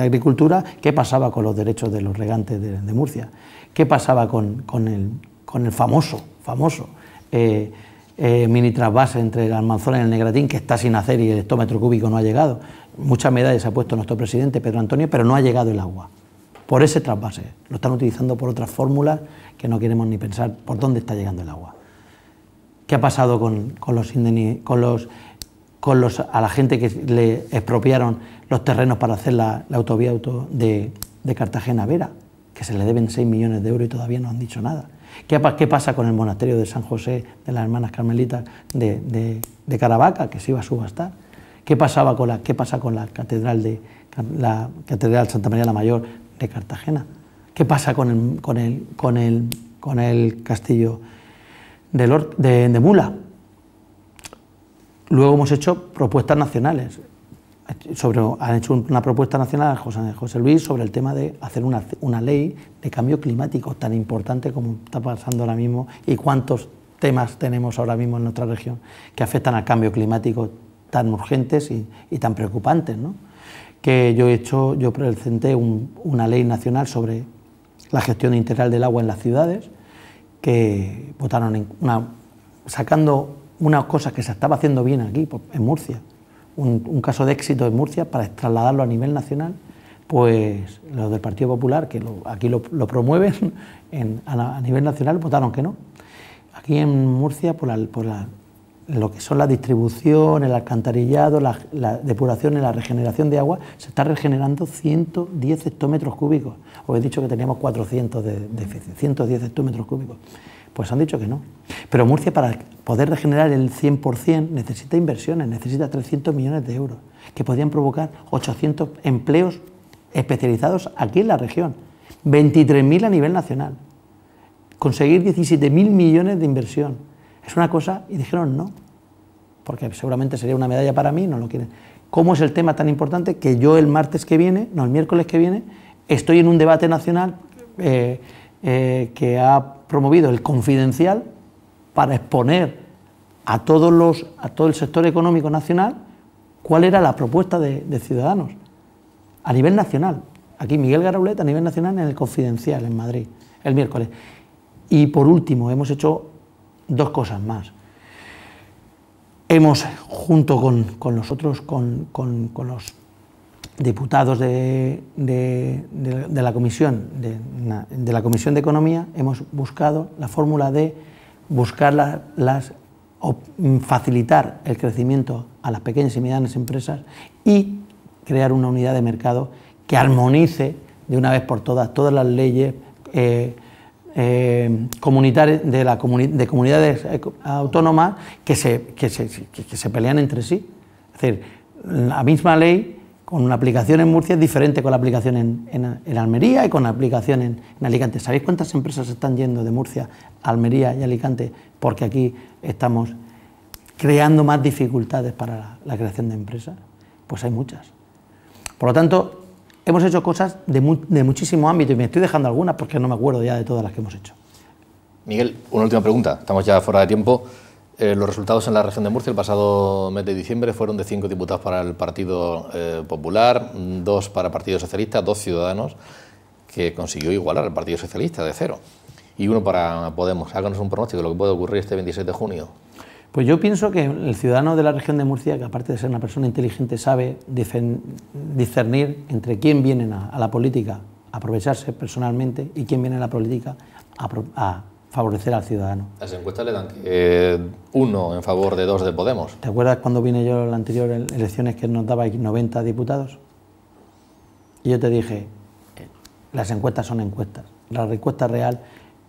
Speaker 2: Agricultura qué pasaba con los derechos de los regantes de, Murcia, qué pasaba con, con, el, con el, famoso, famoso eh, eh, mini entre el Almanzora y el Negratín, que está sin hacer y el hectómetro cúbico no ha llegado. Muchas medallas ha puesto nuestro presidente Pedro Antonio, pero no ha llegado el agua por ese trasvase. Lo están utilizando por otras fórmulas que no queremos ni pensar por dónde está llegando el agua. ¿Qué ha pasado con, los, con los, con los, a la gente que le expropiaron los terrenos para hacer la, autovía auto de, Cartagena-Vera? Que se le deben 6 millones de euros y todavía no han dicho nada. ¿Qué, ¿Qué, pasa con el monasterio de San José de las Hermanas Carmelitas de, Caravaca, que se iba a subastar? ¿Qué, pasaba con la, ¿Qué pasa con la catedral de la Catedral Santa María la Mayor de Cartagena. ¿Qué pasa con el, con el, con el, con el castillo de, de, Mula? Luego hemos hecho propuestas nacionales. Sobre, han hecho una propuesta nacional a José, José Luis sobre el tema de hacer una, ley de cambio climático tan importante como está pasando ahora mismo y cuántos temas tenemos ahora mismo en nuestra región que afectan al cambio climático tan urgentes y, y tan preocupantes. ¿no? que yo he hecho, yo presenté una ley nacional sobre la gestión integral del agua en las ciudades, que votaron en una, sacando unas cosas que se estaba haciendo bien aquí, en Murcia, un, caso de éxito en Murcia para trasladarlo a nivel nacional, pues los del Partido Popular, que aquí lo, promueven a, nivel nacional, votaron que no. Aquí en Murcia, por por la lo que son la distribución, el alcantarillado, la, depuración y la regeneración de agua, se está regenerando 110 hectómetros cúbicos. Os he dicho que teníamos 400 de déficit, 110 hectómetros cúbicos. Pues han dicho que no. Pero Murcia, para poder regenerar el 100%, necesita inversiones, necesita 300 millones de euros, que podrían provocar 800 empleos especializados aquí en la región, 23.000 a nivel nacional, conseguir 17.000 millones de inversión. Es una cosa, y dijeron no porque seguramente sería una medalla para mí, no lo quieren. ¿Cómo es el tema tan importante que yo el martes que viene, no, el miércoles que viene, estoy en un debate nacional eh, eh, que ha promovido el confidencial para exponer a, todos los, a todo el sector económico nacional cuál era la propuesta de, Ciudadanos a nivel nacional. Aquí Miguel Garaulet a nivel nacional en el Confidencial en Madrid el miércoles. Y por último, hemos hecho dos cosas más. Hemos, junto con, nosotros, con, los diputados de, la comisión, de, la Comisión de Economía, hemos buscado la fórmula de buscarlas mm, facilitar el crecimiento a las pequeñas y medianas empresas y crear una unidad de mercado que armonice de una vez por todas todas las leyes. Eh, eh, de, la de comunidades eh, autónomas que se, que, se, pelean entre sí. Es decir, la misma ley con una aplicación en Murcia es diferente con la aplicación en, Almería y con la aplicación en, Alicante. ¿Sabéis cuántas empresas están yendo de Murcia a Almería y Alicante? Porque aquí estamos creando más dificultades para la, la creación de empresas. Pues hay muchas. Por lo tanto, hemos hecho cosas de, muchísimo ámbito y me estoy dejando algunas porque no me acuerdo ya de todas las que hemos hecho.
Speaker 1: Miguel, una última pregunta. Estamos ya fuera de tiempo. Eh, los resultados en la región de Murcia el pasado mes de diciembre fueron de cinco diputados para el Partido eh, Popular, dos para el Partido Socialista, dos ciudadanos, que consiguió igualar al Partido Socialista de cero, y uno para Podemos. Háganos un pronóstico de lo que puede ocurrir este 26 de junio.
Speaker 2: Pues yo pienso que el ciudadano de la región de Murcia, que aparte de ser una persona inteligente, sabe discernir entre quién viene a, la política a aprovecharse personalmente y quién viene a la política a, favorecer al ciudadano.
Speaker 1: Las encuestas le dan eh, uno en favor de dos de Podemos.
Speaker 2: ¿Te acuerdas cuando vine yo a las anteriores elecciones que nos daba 90 diputados? Y yo te dije, eh, las encuestas son encuestas. La encuesta real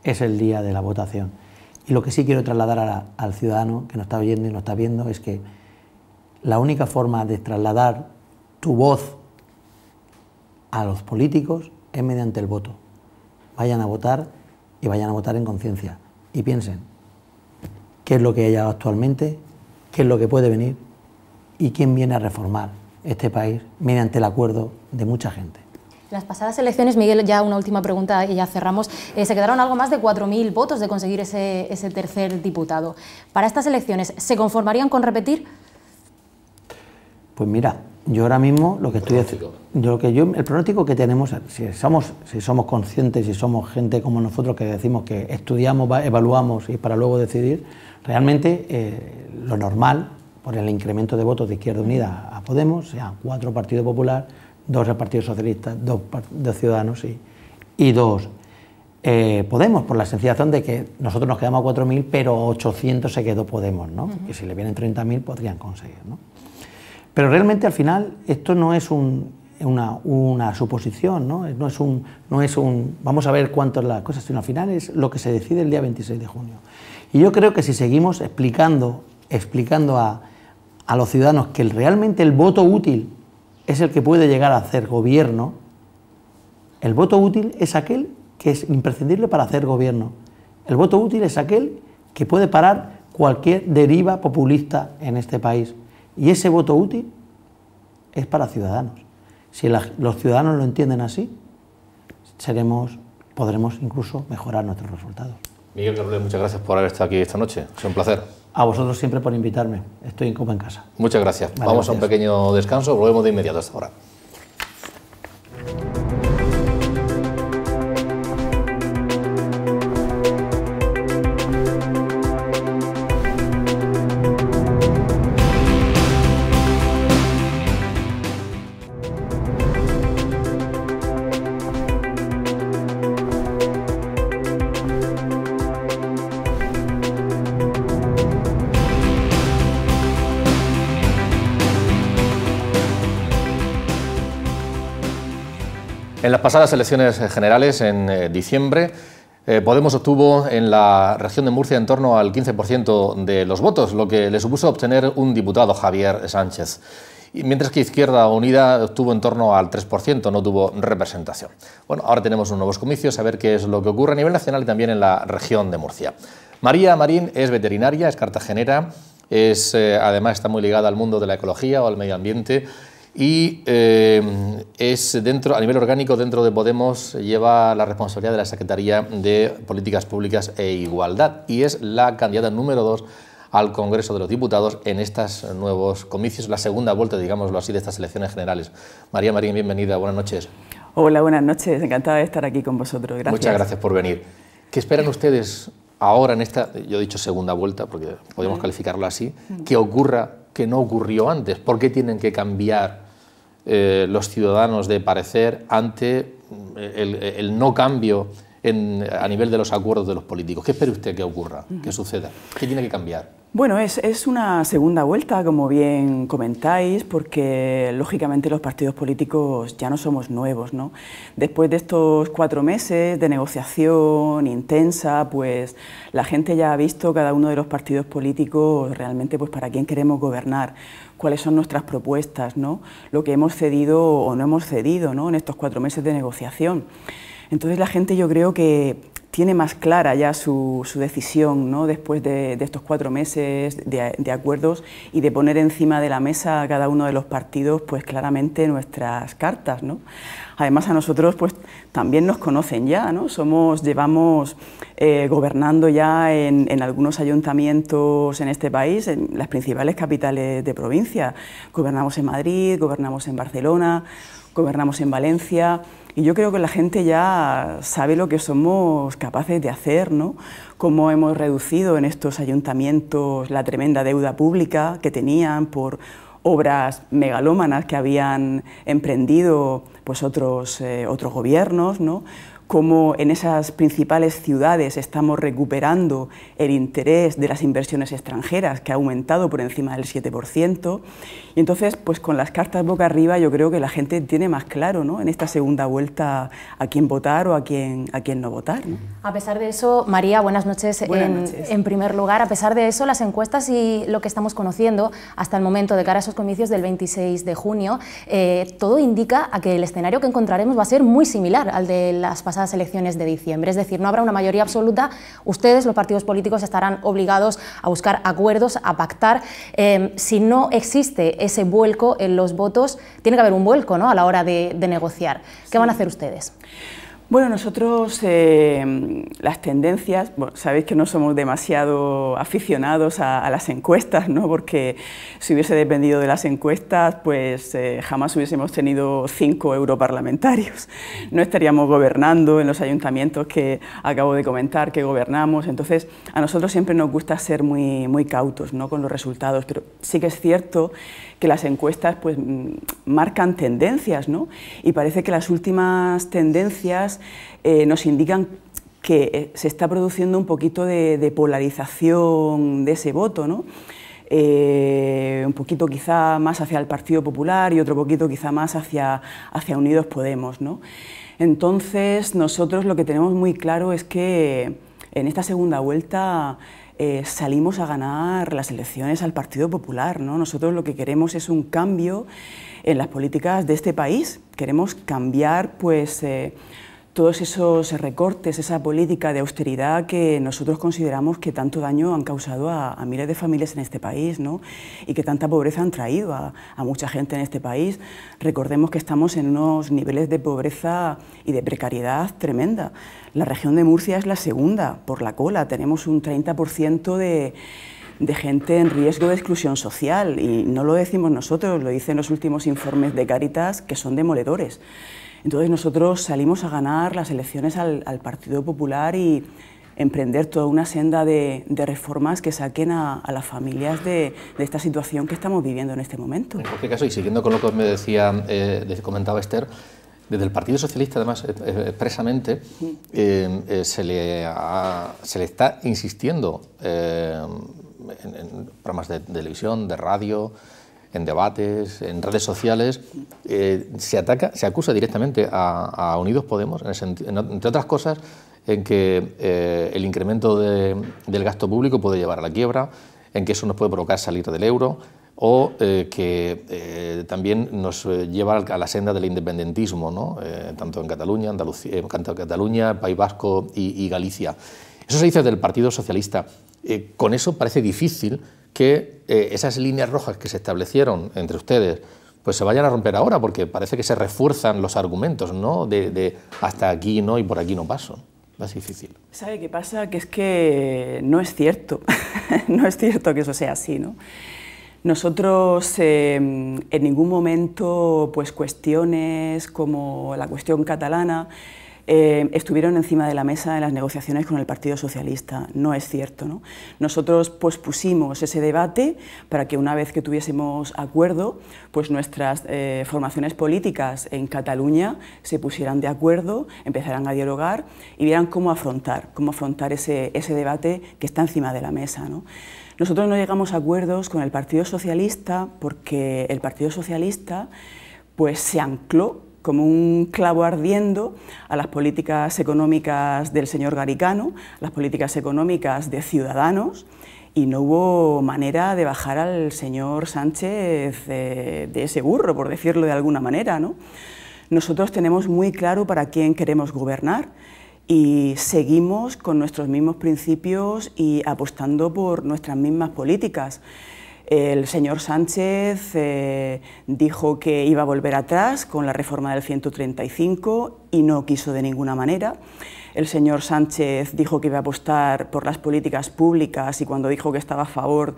Speaker 2: es el día de la votación. Y lo que sí quiero trasladar al ciudadano que nos está oyendo y nos está viendo es que la única forma de trasladar tu voz a los políticos es mediante el voto. Vayan a votar y vayan a votar en conciencia. Y piensen qué es lo que hay actualmente, qué es lo que puede venir y quién viene a reformar este país mediante el acuerdo de mucha gente
Speaker 3: las pasadas elecciones, Miguel, ya una última pregunta y ya cerramos, eh, se quedaron algo más de 4.000 votos de conseguir ese, tercer diputado. Para estas elecciones, ¿se conformarían con repetir?
Speaker 2: Pues mira, yo ahora mismo lo que estoy haciendo, lo yo, el pronóstico que tenemos, si somos, si somos conscientes, y somos gente como nosotros que decimos que estudiamos, evaluamos y para luego decidir, realmente eh, lo normal por el incremento de votos de Izquierda Unida a Podemos, sea cuatro Partido Popular, dos del Partido Socialista, dos Ciudadanos y, y dos eh, Podemos, por la sencilla de que nosotros nos quedamos a 4.000, pero 800 se quedó Podemos, ¿no? Que si le vienen 30.000 podrían conseguir, ¿no? Pero realmente al final esto no es una, suposición, ¿no? No es, un, no es un, vamos a ver cuánto es la cosa, sino al final es lo que se decide el día 26 de junio. Y yo creo que si seguimos explicando, explicando a, a los ciudadanos que realmente el voto útil es el que puede llegar a hacer gobierno, el voto útil es aquel que es imprescindible para hacer gobierno. El voto útil es aquel que puede parar cualquier deriva populista en este país. Y ese voto útil es para ciudadanos. Si los ciudadanos lo entienden así, seremos, podremos incluso mejorar nuestros resultados.
Speaker 1: Miguel muchas gracias por haber estado aquí esta noche. Es un placer.
Speaker 2: A vosotros siempre por invitarme. Estoy en en Casa.
Speaker 1: Muchas gracias. Vamos a un pequeño descanso. Volvemos de inmediato hasta ahora. las pasadas elecciones generales, en eh, diciembre, eh, Podemos obtuvo en la región de Murcia en torno al 15% de los votos, lo que le supuso obtener un diputado, Javier Sánchez. Y mientras que Izquierda Unida obtuvo en torno al 3%, no tuvo representación. Bueno, ahora tenemos unos nuevos comicios, a ver qué es lo que ocurre a nivel nacional y también en la región de Murcia. María Marín es veterinaria, es cartagenera, es, eh, además está muy ligada al mundo de la ecología o al medio ambiente y eh, es dentro, a nivel orgánico dentro de Podemos lleva la responsabilidad de la Secretaría de Políticas Públicas e Igualdad y es la candidata número dos al Congreso de los Diputados en estos nuevos comicios, la segunda vuelta, digámoslo así, de estas elecciones generales. María Marín, bienvenida, buenas noches.
Speaker 4: Hola, buenas noches, encantada de estar aquí con vosotros, Muchas gracias
Speaker 1: por venir. ¿Qué esperan ustedes ahora en esta, yo he dicho segunda vuelta, porque podemos mm. calificarlo así, mm. que ocurra que no ocurrió antes? ¿Por qué tienen que cambiar eh, los ciudadanos de parecer ante eh, eh, el, no cambio a nivel de los acuerdos de los políticos. ¿Qué espera usted que ocurra, que suceda? ¿Qué tiene que cambiar?
Speaker 4: Bueno, es, una segunda vuelta, como bien comentáis, porque lógicamente los partidos políticos ya no somos nuevos. ¿no? Después de estos cuatro meses de negociación intensa, pues la gente ya ha visto cada uno de los partidos políticos realmente pues, para quién queremos gobernar, cuáles son nuestras propuestas, ¿no? lo que hemos cedido o no hemos cedido ¿no? en estos cuatro meses de negociación. Entonces la gente yo creo que tiene más clara ya su, decisión ¿no? después de, estos cuatro meses de, acuerdos y de poner encima de la mesa a cada uno de los partidos pues claramente nuestras cartas. ¿no? Además a nosotros pues también nos conocen ya, ¿no? Somos, llevamos eh, gobernando ya en, en, algunos ayuntamientos en este país, en las principales capitales de provincia. Gobernamos en Madrid, gobernamos en Barcelona, gobernamos en Valencia. Y yo creo que la gente ya sabe lo que somos capaces de hacer, ¿no? cómo hemos reducido en estos ayuntamientos la tremenda deuda pública que tenían por obras megalómanas que habían emprendido pues otros, eh, otros gobiernos, ¿no? cómo en esas principales ciudades estamos recuperando el interés de las inversiones extranjeras, que ha aumentado por encima del 7%. Y entonces, pues con las cartas boca arriba, yo creo que la gente tiene más claro ¿no? en esta segunda vuelta a quién votar o a quién, a quién no votar. ¿no?
Speaker 3: A pesar de eso, María, buenas, noches. en, primer lugar, a pesar de eso, las encuestas y lo que estamos conociendo hasta el momento de cara a esos comicios del 26 de junio, eh, todo indica a que el escenario que encontraremos va a ser muy similar al de las pasadas elecciones de diciembre. Es decir, no habrá una mayoría absoluta. Ustedes, los partidos políticos, estarán obligados a buscar acuerdos, a pactar. Em, si no existe ese vuelco en los votos, tiene que haber un vuelco ¿no? a la hora de, negociar. ¿Qué van a hacer ustedes?
Speaker 4: Bueno, nosotros eh, las tendencias, sabéis que no somos demasiado aficionados a, las encuestas, ¿no? porque si hubiese dependido de las encuestas, pues eh, jamás hubiésemos tenido cinco europarlamentarios, no estaríamos gobernando en los ayuntamientos que acabo de comentar que gobernamos, entonces a nosotros siempre nos gusta ser muy, muy cautos ¿no? con los resultados, pero sí que es cierto que las encuestas pues, mm, marcan tendencias, ¿no? Y parece que las últimas tendencias eh, nos indican que eh, se está produciendo un poquito de, polarización de ese voto, ¿no? Eh, un poquito quizá más hacia el Partido Popular y otro poquito quizá más hacia, hacia Unidos Podemos. ¿no? Entonces, nosotros lo que tenemos muy claro es que en esta segunda vuelta eh, salimos a ganar las elecciones al Partido Popular. ¿no? Nosotros lo que queremos es un cambio en las políticas de este país. Queremos cambiar pues, eh, todos esos recortes, esa política de austeridad que nosotros consideramos que tanto daño han causado a, miles de familias en este país ¿no? y que tanta pobreza han traído a, mucha gente en este país. Recordemos que estamos en unos niveles de pobreza y de precariedad tremenda. La región de Murcia es la segunda por la cola, tenemos un 30% de de gente en riesgo de exclusión social y no lo decimos nosotros, lo dicen los últimos informes de Caritas que son demoledores. Entonces nosotros salimos a ganar las elecciones al, Partido Popular y emprender toda una senda de, reformas que saquen a, las familias de, esta situación que estamos viviendo en este momento. En
Speaker 1: cualquier caso, y siguiendo con lo que me decía, eh, comentaba Esther, desde el Partido Socialista, además, eh, eh, expresamente, se, le se le está insistiendo en, programas de televisión, de radio, en debates, en redes sociales, eh, se ataca, se acusa directamente a, Unidos Podemos, entre otras cosas, en que eh, el incremento del gasto público puede llevar a la quiebra, en que eso nos puede provocar salir del euro o eh, que también nos lleva a la senda del independentismo, ¿no? tanto en Cataluña, Andalucía, en Cataluña, País Vasco y, y, Galicia. Eso se dice del Partido Socialista. con eso parece difícil que eh, esas líneas rojas que se establecieron entre ustedes pues se vayan a romper ahora, porque parece que se refuerzan los argumentos, ¿no? De, hasta aquí no y por aquí no paso. Es difícil.
Speaker 4: ¿Sabe qué pasa? Que es que no es cierto, no es cierto que eso sea así, ¿no? Nosotros em, en ningún momento, pues cuestiones como la cuestión catalana, eh, estuvieron encima de la mesa en las negociaciones con el Partido Socialista. No es cierto. Nosotros pues, pusimos ese debate para que una vez que tuviésemos acuerdo, pues nuestras eh, formaciones políticas en Cataluña se pusieran de acuerdo, empezaran a dialogar y vieran cómo afrontar, cómo afrontar ese, debate que está encima de la mesa. Nosotros no llegamos a acuerdos con el Partido Socialista porque el Partido Socialista pues, se ancló como un clavo ardiendo a las políticas económicas del señor Garicano, las políticas económicas de Ciudadanos, y no hubo manera de bajar al señor Sánchez eh, de, ese burro, por decirlo de alguna manera. Nosotros tenemos muy claro para quién queremos gobernar y seguimos con nuestros mismos principios y apostando por nuestras mismas políticas. El señor Sánchez eh, dijo que iba a volver atrás con la reforma del 135 y no quiso de ninguna manera. El señor Sánchez dijo que iba a apostar por las políticas públicas y cuando dijo que estaba a favor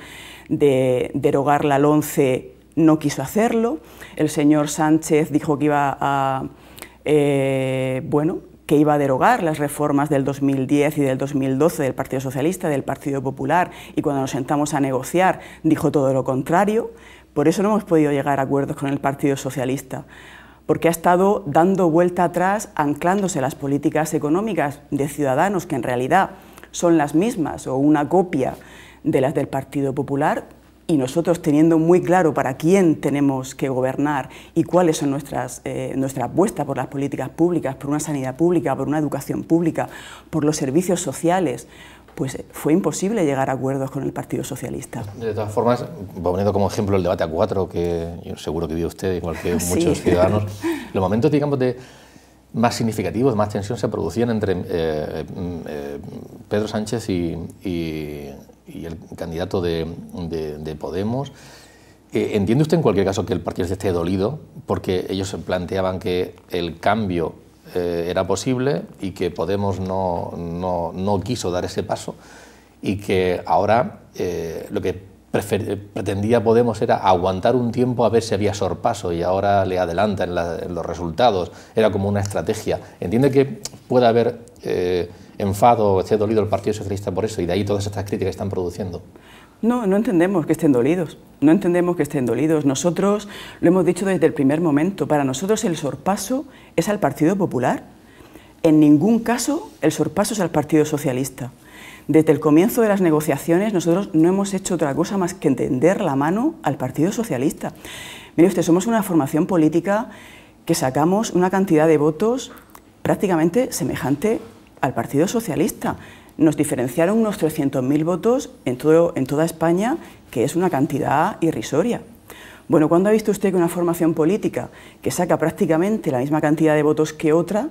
Speaker 4: de derogar la 11 no quiso hacerlo. El señor Sánchez dijo que iba a eh, bueno, que iba a derogar las reformas del 2010 y del 2012 del Partido Socialista, del Partido Popular, y cuando nos sentamos a negociar dijo todo lo contrario. Por eso no hemos podido llegar a acuerdos con el Partido Socialista, porque ha estado dando vuelta atrás, anclándose las políticas económicas de ciudadanos, que en realidad son las mismas o una copia de las del Partido Popular, y nosotros teniendo muy claro para quién tenemos que gobernar y cuáles son nuestras, eh, nuestra apuesta por las políticas públicas, por una sanidad pública, por una educación pública, por los servicios sociales, pues eh, fue imposible llegar a acuerdos con el Partido Socialista.
Speaker 1: De todas formas, poniendo como ejemplo el debate a cuatro, que yo seguro que vio usted, igual que muchos ciudadanos, los momentos, digamos, de más significativos, más tensión se producían entre eh, eh, mm, Pedro Sánchez y y el candidato de, Podemos. Eh, ¿Entiende usted en cualquier caso que el partido esté dolido? Porque ellos planteaban que el cambio eh, era posible y que Podemos no, no, no, quiso dar ese paso y que ahora eh, lo que pretendía Podemos era aguantar un tiempo a ver si había sorpaso y ahora le adelantan los resultados. Era como una estrategia. ¿Entiende que puede haber
Speaker 4: enfado, esté dolido el Partido Socialista por eso y de ahí todas estas críticas que están produciendo? No, no entendemos que estén dolidos, no entendemos que estén dolidos. Nosotros lo hemos dicho desde el primer momento, para nosotros el sorpaso es al Partido Popular, en ningún caso el sorpaso es al Partido Socialista. Desde el comienzo de las negociaciones nosotros no hemos hecho otra cosa más que entender la mano al Partido Socialista. Mire usted, somos una formación política que sacamos una cantidad de votos prácticamente semejante al Partido Socialista. Nos diferenciaron unos 300.000 votos en, en toda España, que es una cantidad irrisoria. Bueno, ¿cuándo ha visto usted que una formación política que saca prácticamente la misma cantidad de votos que otra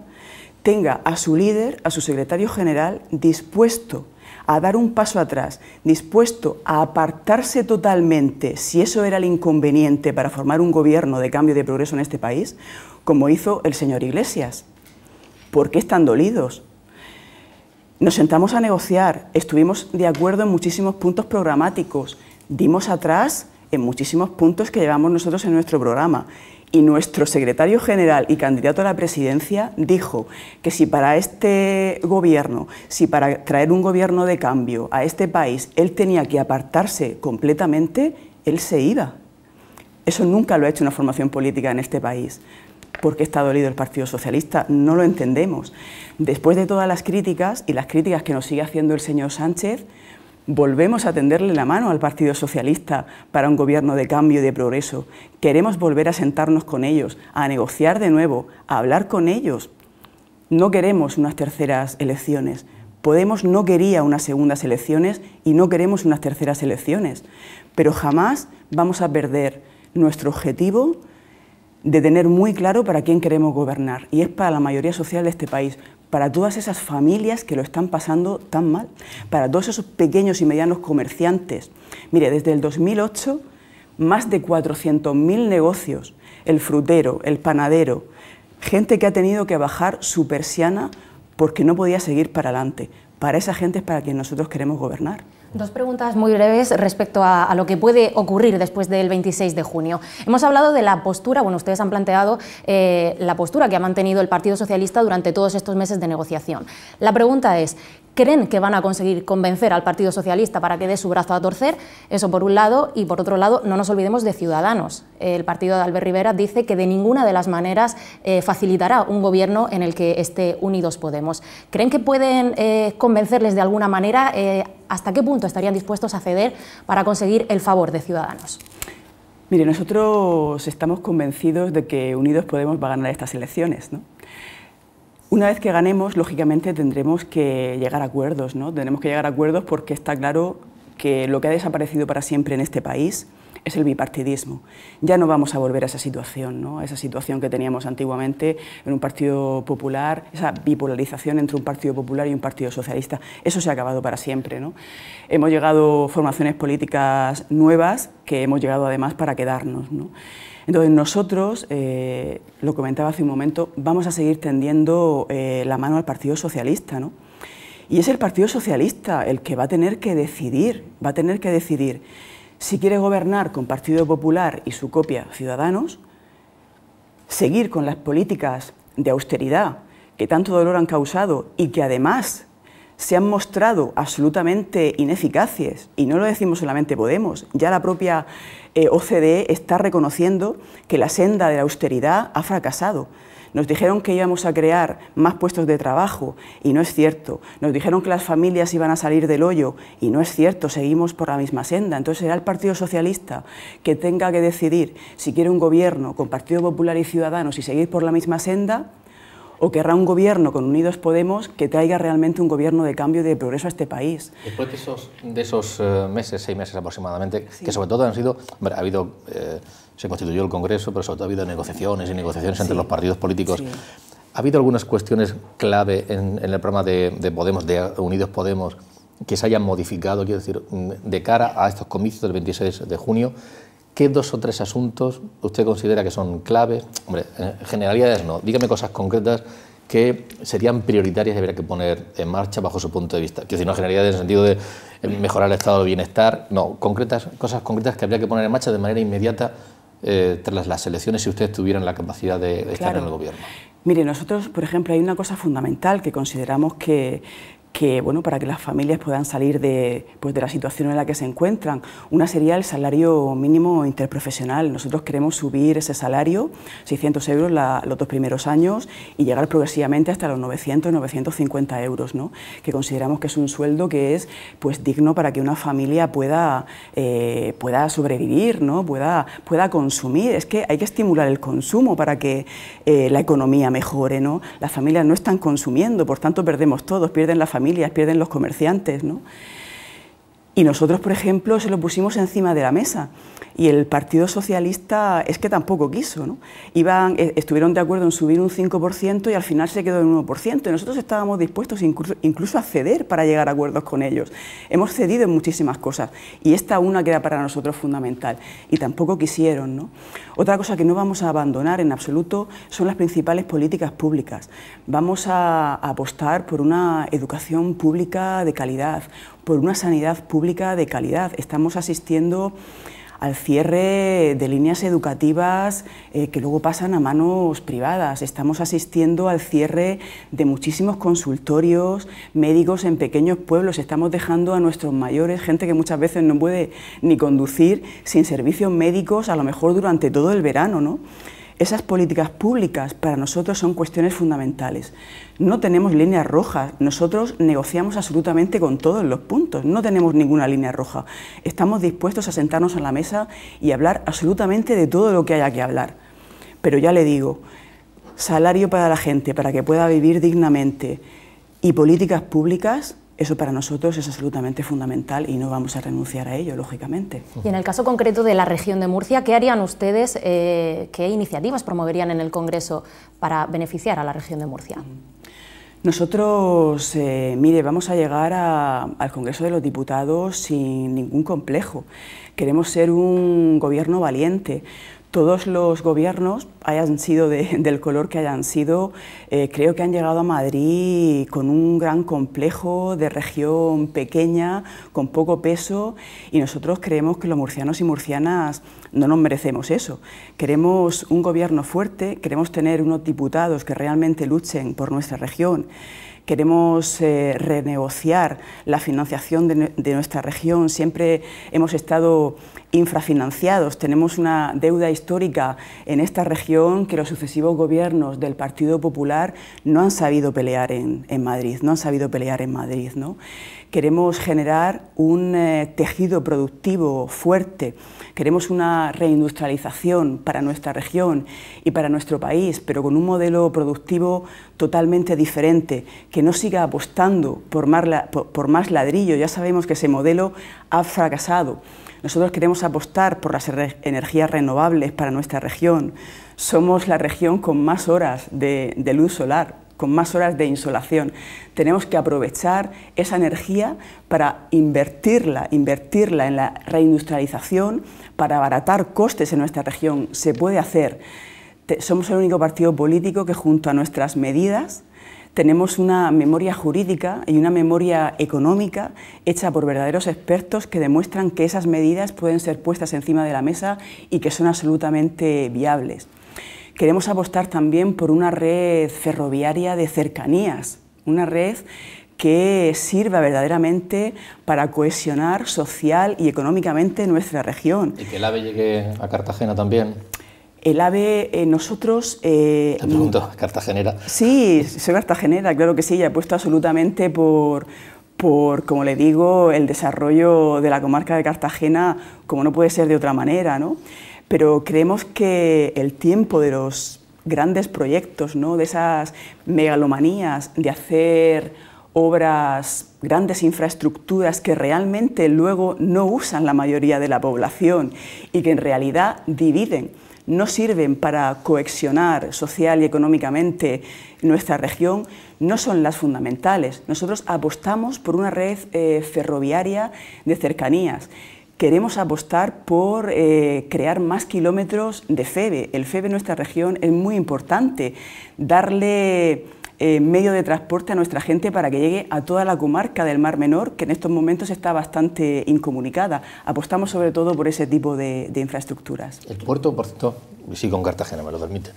Speaker 4: tenga a su líder, a su secretario general, dispuesto a dar un paso atrás, dispuesto a apartarse totalmente, si eso era el inconveniente para formar un gobierno de cambio y de progreso en este país, como hizo el señor Iglesias? ¿Por qué están dolidos? Nos sentamos a negociar, estuvimos de acuerdo en muchísimos puntos programáticos, dimos atrás en muchísimos puntos que llevamos nosotros en nuestro programa. Y nuestro secretario general y candidato a la presidencia dijo que si para este gobierno, si para traer un gobierno de cambio a este país, él tenía que apartarse completamente, él se iba. Eso nunca lo ha hecho una formación política en este país. ¿Por qué está dolido el Partido Socialista? No lo entendemos. Después de todas las críticas y las críticas que nos sigue haciendo el señor Sánchez, volvemos a tenderle la mano al Partido Socialista para un gobierno de cambio y de progreso. Queremos volver a sentarnos con ellos, a negociar de nuevo, a hablar con ellos. No queremos unas terceras elecciones. Podemos no quería unas segundas elecciones y no queremos unas terceras elecciones. Pero jamás vamos a perder nuestro objetivo de tener muy claro para quién queremos gobernar, y es para la mayoría social de este país, para todas esas familias que lo están pasando tan mal, para todos esos pequeños y medianos comerciantes. Mire, desde el 2008, más de 400.000 negocios, el frutero, el panadero, gente que ha tenido que bajar su persiana porque no podía seguir para adelante. Para esa gente es para quien nosotros queremos gobernar.
Speaker 3: Dos preguntas muy breves respecto a, lo que puede ocurrir después del 26 de junio. Hemos hablado de la postura, bueno, ustedes han planteado eh, la postura que ha mantenido el Partido Socialista durante todos estos meses de negociación. La pregunta es, creen que van a conseguir convencer al Partido Socialista para que dé su brazo a torcer, eso por un lado, y por otro lado, no nos olvidemos de Ciudadanos. El partido de Albert Rivera dice que de ninguna de las maneras eh, facilitará un gobierno en el que esté Unidos Podemos. ¿Creen que pueden eh, convencerles de alguna manera? Eh, ¿Hasta qué punto estarían dispuestos a ceder para conseguir el favor de Ciudadanos?
Speaker 4: Mire, nosotros estamos convencidos de que Unidos Podemos va a ganar estas elecciones, ¿no? Una vez que ganemos, lógicamente tendremos que llegar a acuerdos, ¿no? Tendremos que llegar a acuerdos porque está claro que lo que ha desaparecido para siempre en este país es el bipartidismo. Ya no vamos a volver a esa situación, esa situación que teníamos antiguamente en un partido popular, esa bipolarización entre un partido popular y un partido socialista. Eso se ha acabado para siempre. Hemos llegado formaciones políticas nuevas que hemos llegado además para quedarnos. ¿no? Entonces nosotros, eh, lo comentaba hace un momento, vamos a seguir tendiendo eh, la mano al Partido Socialista, ¿no? Y es el Partido Socialista el que va a tener que decidir, va a tener que decidir si quiere gobernar con Partido Popular y su copia Ciudadanos, seguir con las políticas de austeridad que tanto dolor han causado y que además se han mostrado absolutamente ineficaces, y no lo decimos solamente Podemos, ya la propia eh, OCDE está reconociendo que la senda de la austeridad ha fracasado. Nos dijeron que íbamos a crear más puestos de trabajo y no es cierto. Nos dijeron que las familias iban a salir del hoyo y no es cierto, seguimos por la misma senda. Entonces será el Partido Socialista que tenga que decidir si quiere un gobierno con Partido Popular y Ciudadanos y seguir por la misma senda o querrá un gobierno con Unidos Podemos que traiga realmente un gobierno de cambio y de progreso a este país.
Speaker 1: Después de esos, eh, meses, seis meses aproximadamente, que sobre todo han sido, ha habido, eh, se constituyó el Congreso, pero sobre todo ha habido negociaciones y negociaciones entre los partidos políticos. ¿Ha habido algunas cuestiones clave en, el programa de, Podemos, de Unidos Podemos, que se hayan modificado, quiero decir, de cara a estos comicios del 26 de junio? ¿Qué dos o tres asuntos usted considera que son claves? Hombre, generalidades no, dígame cosas concretas que serían prioritarias y habría que poner en marcha bajo su punto de vista. Quiero decir, no generalidades en el sentido de mejorar el estado de bienestar, no, concretas, cosas concretas que habría que poner en marcha de manera inmediata eh, tras las elecciones si ustedes tuvieran la capacidad de, estar en el gobierno.
Speaker 4: Mire, nosotros, por ejemplo, hay una cosa fundamental que consideramos que que, bueno, para que las familias puedan salir de, pues, de la situación en la que se encuentran. Una sería el salario mínimo interprofesional. Nosotros queremos subir ese salario, 600 euros los dos primeros años, y llegar progresivamente hasta los 900, 950 euros, ¿no? que consideramos que es un sueldo que es pues, digno para que una familia pueda, eh, pueda sobrevivir, ¿no? pueda, pueda consumir. Es que hay que estimular el consumo para que eh, la economía mejore. ¿no? Las familias no están consumiendo, por tanto perdemos todos, pierden la familia familias, pierden los comerciantes, ¿no? Y nosotros, por ejemplo, se lo pusimos encima de la mesa y el Partido Socialista es que tampoco quiso. ¿no? Iban, eh, estuvieron de acuerdo en subir un 5% y al final se quedó en un 1%. Y nosotros estábamos dispuestos incluso a ceder para llegar a acuerdos con ellos. Hemos cedido en muchísimas cosas y esta una queda para nosotros fundamental. Y tampoco quisieron. ¿no? Otra cosa que no vamos a abandonar en absoluto son las principales políticas públicas. Vamos a apostar por una educación pública de calidad, por una sanidad pública de calidad. Estamos asistiendo al cierre de líneas educativas eh, que luego pasan a manos privadas. Estamos asistiendo al cierre de muchísimos consultorios médicos en pequeños pueblos. Estamos dejando a nuestros mayores, gente que muchas veces no puede ni conducir, sin servicios médicos, a lo mejor durante todo el verano. ¿no? Esas políticas públicas para nosotros son cuestiones fundamentales. No tenemos líneas rojas, nosotros negociamos absolutamente con todos los puntos, no tenemos ninguna línea roja. Estamos dispuestos a sentarnos a la mesa y hablar absolutamente de todo lo que haya que hablar. Pero ya le digo, salario para la gente, para que pueda vivir dignamente y políticas públicas eso para nosotros es absolutamente fundamental y no vamos a renunciar a ello, lógicamente. Y en
Speaker 3: el caso concreto de la región de Murcia, ¿qué harían ustedes, eh, qué iniciativas promoverían en el Congreso para beneficiar a la región de Murcia?
Speaker 4: Nosotros, eh, mire, vamos a llegar al Congreso de los Diputados sin ningún complejo. Queremos ser un gobierno valiente todos los gobiernos, hayan sido del color que hayan sido, eh, creo que han llegado a Madrid con un gran complejo de región pequeña, con poco peso, y nosotros creemos que los murcianos y murcianas no nos merecemos eso. Queremos un gobierno fuerte, queremos tener unos diputados que realmente luchen por nuestra región. Queremos eh, renegociar la financiación de nuestra región. Siempre hemos estado infrafinanciados. Tenemos una deuda histórica en esta región que los sucesivos gobiernos del Partido Popular no han sabido pelear en, Madrid, no han sabido pelear en Madrid. ¿no? Queremos generar un eh, tejido productivo fuerte, queremos una reindustrialización para nuestra región y para nuestro país, pero con un modelo productivo totalmente diferente, que no siga apostando por más, por más ladrillo. Ya sabemos que ese modelo ha fracasado. Nosotros queremos apostar por las energías renovables para nuestra región. Somos la región con más horas de, luz solar, con más horas de insolación. Tenemos que aprovechar esa energía para invertirla, invertirla en la reindustrialización, para abaratar costes en nuestra región. Se puede hacer. somos el único partido político que junto a nuestras medidas tenemos una memoria jurídica y una memoria económica hecha por verdaderos expertos que demuestran que esas medidas pueden ser puestas encima de la mesa y que son absolutamente viables. Queremos apostar también por una red ferroviaria de cercanías, una red que sirva verdaderamente para cohesionar social y económicamente nuestra región. Y
Speaker 1: que el AVE llegue
Speaker 4: a Cartagena también. El ave, eh, nosotros... Eh, Te pregunto, cartagenera. Sí, soy cartagenera, claro que sí, y apuesto absolutamente por, por, como le digo, el desarrollo de la comarca de Cartagena, como no puede ser de otra manera, ¿no? Pero creemos que el tiempo de los grandes proyectos, ¿no? de esas megalomanías, de hacer obras, grandes infraestructuras que realmente luego no usan la mayoría de la población y que en realidad dividen no sirven para coexionar social y económicamente nuestra región, no son las fundamentales. Nosotros apostamos por una red eh, ferroviaria de cercanías. Queremos apostar por eh, crear más kilómetros de FEBE. El FEBE en nuestra región es muy importante. Darle eh, medio de transporte a nuestra gente para que llegue a toda la comarca del Mar Menor, que en estos momentos está bastante incomunicada. Apostamos sobre todo por ese tipo de, infraestructuras. El puerto, por cierto,
Speaker 1: sí, con Cartagena, me lo permite.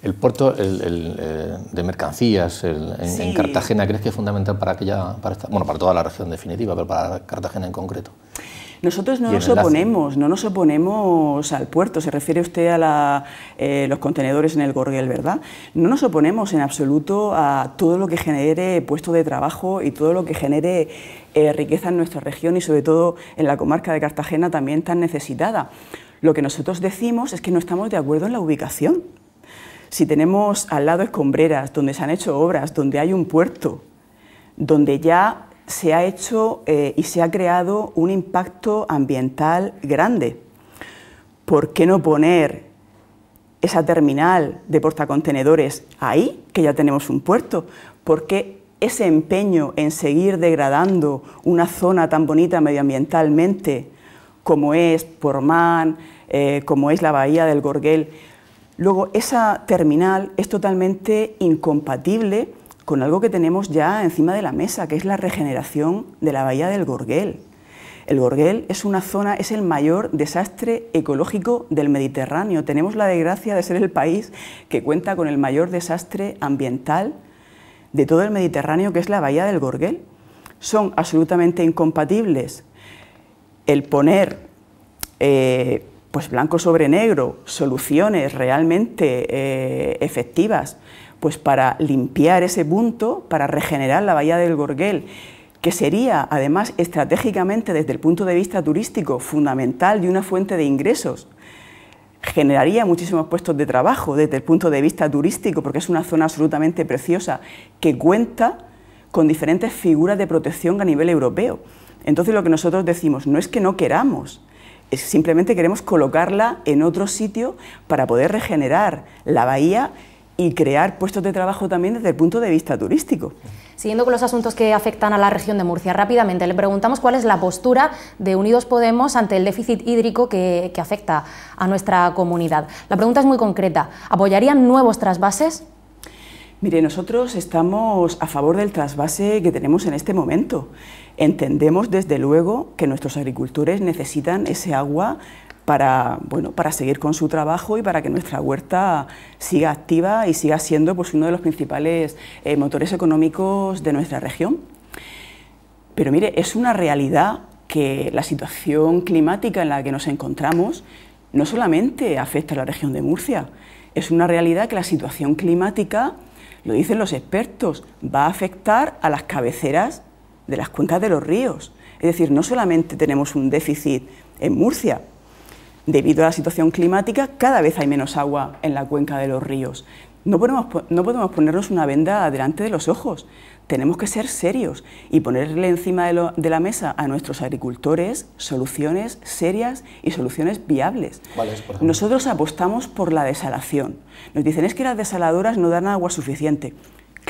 Speaker 1: El puerto eh, de mercancías en, Cartagena, ¿crees que es fundamental para aquella, para bueno, para toda la región definitiva, pero para Cartagena en concreto?
Speaker 4: Nosotros no nos oponemos, no nos oponemos al puerto, se refiere usted a eh, los contenedores en el Gorgel, ¿verdad? No nos oponemos en absoluto a todo lo que genere puesto de trabajo y todo lo que genere eh, riqueza en nuestra región y sobre todo en la comarca de Cartagena también tan necesitada. Lo que nosotros decimos es que no estamos de acuerdo en la ubicación. Si tenemos al lado escombreras, donde se han hecho obras, donde hay un puerto, donde ya se ha hecho eh, y se ha creado un impacto ambiental grande. ¿Por qué no poner esa terminal de portacontenedores ahí, que ya tenemos un puerto? ¿Por qué ese empeño en seguir degradando una zona tan bonita medioambientalmente como es Porman, eh, como es la bahía del Gorgel? Luego, esa terminal es totalmente incompatible con algo que tenemos ya encima de la mesa, que es la regeneración de la bahía del Gorgel. El Gorgel es una zona, es el mayor desastre ecológico del Mediterráneo. Tenemos la desgracia de ser el país que cuenta con el mayor desastre ambiental de todo el Mediterráneo, que es la bahía del Gorgel. Son absolutamente incompatibles el poner eh, pues blanco sobre negro soluciones realmente eh, efectivas pues para limpiar ese punto, para regenerar la bahía del Gorgel, que sería además estratégicamente desde el punto de vista turístico fundamental y una fuente de ingresos. Generaría muchísimos puestos de trabajo desde el punto de vista turístico, porque es una zona absolutamente preciosa que cuenta con diferentes figuras de protección a nivel europeo. Entonces lo que nosotros decimos no es que no queramos, es simplemente queremos colocarla en otro sitio para poder regenerar la bahía y crear puestos de trabajo también desde el punto de vista turístico. Siguiendo con los
Speaker 3: asuntos que afectan a la región de Murcia, rápidamente le preguntamos cuál es la postura de Unidos Podemos ante el déficit hídrico que, afecta a nuestra comunidad. La pregunta es muy concreta. ¿Apoyarían nuevos trasvases?
Speaker 4: Mire, nosotros estamos a favor del trasvase que tenemos en este momento. Entendemos, desde luego, que nuestros agricultores necesitan ese agua para, bueno, para seguir con su trabajo y para que nuestra huerta siga activa y siga siendo pues, uno de los principales eh, motores económicos de nuestra región. Pero mire, es una realidad que la situación climática en la que nos encontramos no solamente afecta a la región de Murcia, es una realidad que la situación climática, lo dicen los expertos, va a afectar a las cabeceras de las cuencas de los ríos. Es decir, no solamente tenemos un déficit en Murcia, Debido a la situación climática, cada vez hay menos agua en la cuenca de los ríos. No podemos, ponernos una venda delante de los ojos. Tenemos que ser serios y ponerle encima de, la mesa a nuestros agricultores soluciones serias y soluciones viables. Nosotros apostamos por la desalación. Nos dicen es que las desaladoras no dan agua suficiente.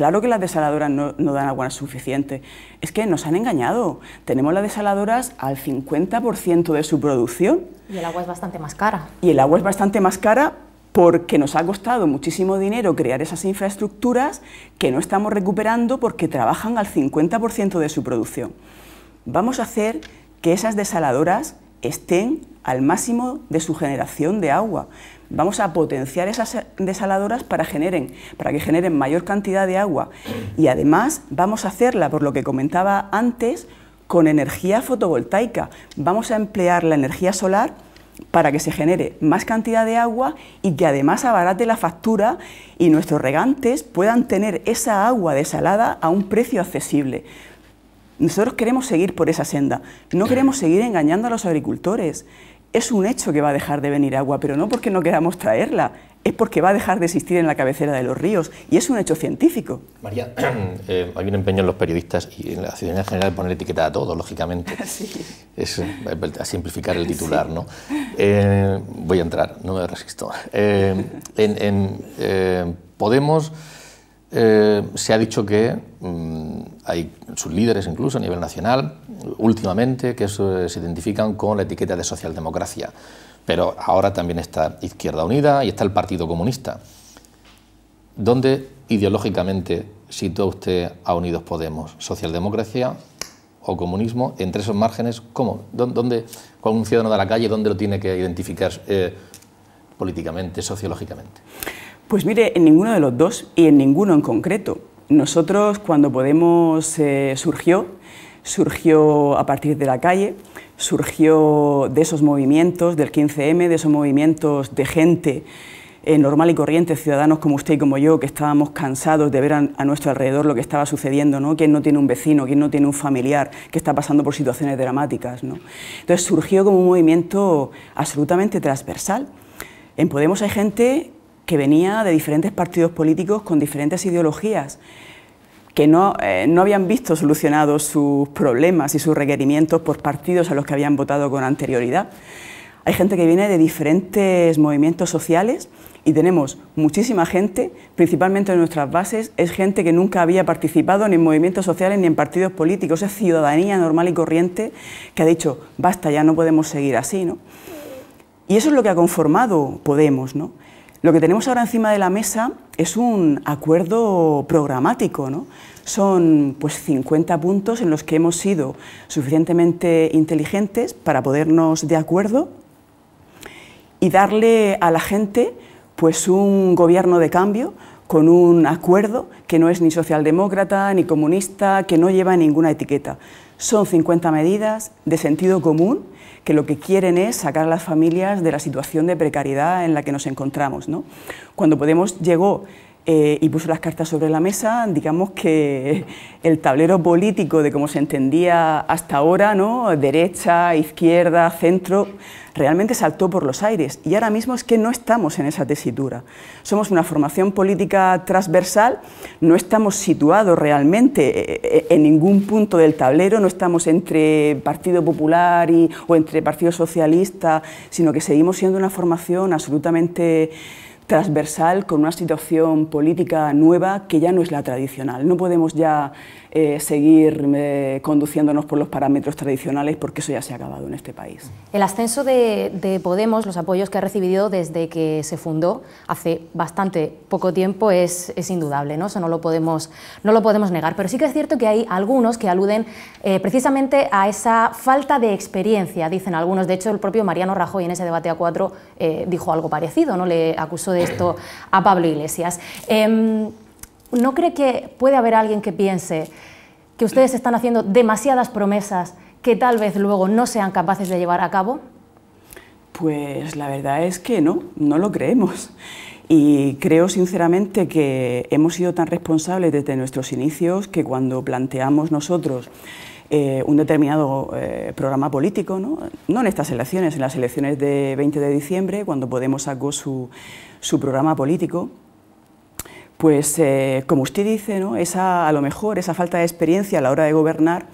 Speaker 4: Claro que las desaladoras no, dan agua suficiente. Es que nos han engañado. Tenemos las desaladoras al 50% de su producción. Y el agua es bastante más cara. Y el agua es bastante más cara porque nos ha costado muchísimo dinero crear esas infraestructuras que no estamos recuperando porque trabajan al 50% de su producción. Vamos a hacer que esas desaladoras estén al máximo de su generación de agua. Vamos a potenciar esas desaladoras para, que generen mayor cantidad de agua y además vamos a hacerla, por lo que comentaba antes, con energía fotovoltaica. Vamos a emplear la energía solar para que se genere más cantidad de agua y que además abarate la factura y nuestros regantes puedan tener esa agua desalada a un precio accesible. Nosotros queremos seguir por esa senda, no queremos seguir engañando a los agricultores. Es un hecho que va a dejar de venir agua, pero no porque no queramos traerla, es porque va a dejar de existir en la cabecera de los ríos y es un hecho científico.
Speaker 1: María, eh, hay un empeño en los periodistas y en la ciudadanía en general poner etiqueta a todo, lógicamente. Es a simplificar el titular, ¿no? Eh, voy a entrar, no me resisto. Eh, Podemos eh, se ha dicho que mm, hay sus líderes incluso a nivel nacional, últimamente, que eh, se identifican con la etiqueta de socialdemocracia. Pero ahora también está Izquierda Unida y está el Partido Comunista. ¿Dónde ideológicamente sitúa usted a Unidos Podemos? ¿Socialdemocracia o comunismo? Entre esos márgenes, ¿cómo? ¿Dónde, con un ciudadano de la calle, dónde lo tiene que identificar eh, políticamente, sociológicamente?
Speaker 4: Pues mire, en ninguno de los dos y en ninguno en concreto. Nosotros cuando Podemos eh, surgió, surgió a partir de la calle, surgió de esos movimientos del 15M, de esos movimientos de gente eh, normal y corriente, ciudadanos como usted y como yo, que estábamos cansados de ver a, nuestro alrededor lo que estaba sucediendo, ¿no? Quién no tiene un vecino, quién no tiene un familiar que está pasando por situaciones dramáticas, ¿no? Entonces surgió como un movimiento absolutamente transversal. En Podemos hay gente que venía de diferentes partidos políticos con diferentes ideologías, que eh, no, habían visto solucionados sus problemas y sus requerimientos por partidos a los que habían votado con anterioridad. Hay gente que viene de diferentes movimientos sociales y tenemos muchísima gente, principalmente en nuestras bases, es gente que nunca había participado ni en movimientos sociales ni en partidos políticos, es ciudadanía normal y corriente que ha dicho, basta, ya no podemos seguir así. ¿no? Y eso es lo que ha conformado Podemos. ¿no? Lo que tenemos ahora encima de la mesa es un acuerdo programático, ¿no? Son pues 50 puntos en los que hemos sido suficientemente inteligentes para podernos de acuerdo y darle a la gente pues un gobierno de cambio con un acuerdo que no es ni socialdemócrata ni comunista, que no lleva ninguna etiqueta. Son 50 medidas de sentido común que lo que quieren es sacar a las familias de la situación de precariedad en la que nos encontramos. ¿no? Cuando Podemos llegó eh, y puso las cartas sobre la mesa, digamos que el tablero político de cómo se entendía hasta ahora, ¿no? derecha, izquierda, centro, realmente saltó por los aires y ahora mismo es que no estamos en esa tesitura. Somos una formación política transversal, no estamos situados realmente eh, eh, en ningún punto del tablero, no estamos entre Partido Popular o entre Partido Socialista, sino que seguimos siendo una formación absolutamente transversal con una situación política nueva que ya no es la tradicional. No podemos ya eh, seguir eh, conduciéndonos por los parámetros tradicionales porque eso ya se ha acabado en este país.
Speaker 3: El ascenso de, Podemos, los apoyos que ha recibido desde que se fundó hace bastante poco tiempo es, indudable, ¿no? eso no lo, podemos, no lo podemos negar, pero sí que es cierto que hay algunos que aluden eh, precisamente a esa falta de experiencia, dicen algunos, de hecho el propio Mariano Rajoy en ese debate a cuatro dijo algo parecido, ¿no? le acusó de esto a Pablo Iglesias. Em, ¿No cree que puede haber alguien que piense que ustedes están haciendo demasiadas promesas que tal vez luego no sean capaces de llevar a cabo?
Speaker 4: Pues la verdad es que no, no lo creemos. Y creo sinceramente que hemos sido tan responsables desde nuestros inicios que cuando planteamos nosotros eh, un determinado eh, programa político, ¿no? en estas elecciones, en las elecciones de 20 de diciembre, cuando Podemos sacó su programa político, pues eh, como usted dice, ¿no? esa, a lo mejor esa falta de experiencia a la hora de gobernar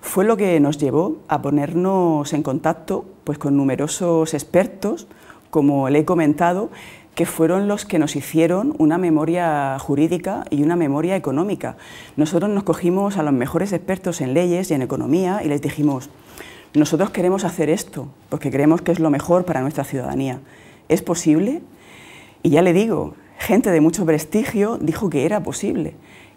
Speaker 4: fue lo que nos llevó a ponernos en contacto pues, con numerosos expertos, como le he comentado, que fueron los que nos hicieron una memoria jurídica y una memoria económica. Nosotros nos cogimos a los mejores expertos en leyes y en economía y les dijimos, nosotros queremos hacer esto porque creemos que es lo mejor para nuestra ciudadanía. ¿Es posible? Y ya le digo, gente de mucho prestigio dijo que era posible.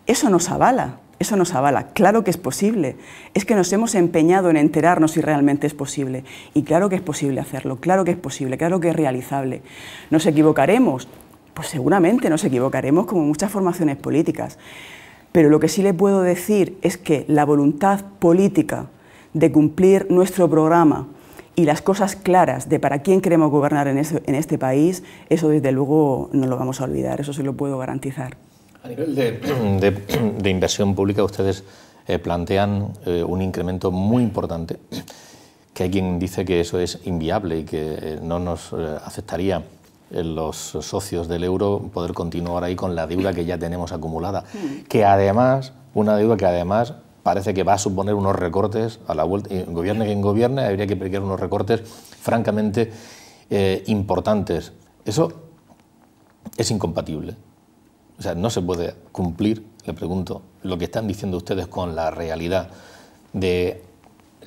Speaker 4: Eso nos avala, eso nos avala. Claro que es posible. Es que nos hemos empeñado en enterarnos si realmente es posible. Y claro que es posible hacerlo, claro que es posible, claro que es realizable. Nos equivocaremos, pues seguramente nos equivocaremos como muchas formaciones políticas. Pero lo que sí le puedo decir es que la voluntad política de cumplir nuestro programa, y las cosas claras de para quién queremos gobernar en, en este país, eso desde luego no lo vamos a olvidar, eso sí lo puedo garantizar. A nivel
Speaker 1: de, inversión pública, ustedes eh, plantean eh, un incremento muy importante, que hay quien dice que eso es inviable y que eh, no nos aceptaría los socios del euro poder continuar ahí con la deuda que ya tenemos acumulada, mm. que además, una deuda que además parece que va a suponer unos recortes a la vuelta, gobierne quien gobierne, habría que pedir unos recortes francamente eh, importantes. Eso es incompatible. O sea, no se puede cumplir, le pregunto, lo que están diciendo ustedes con la realidad del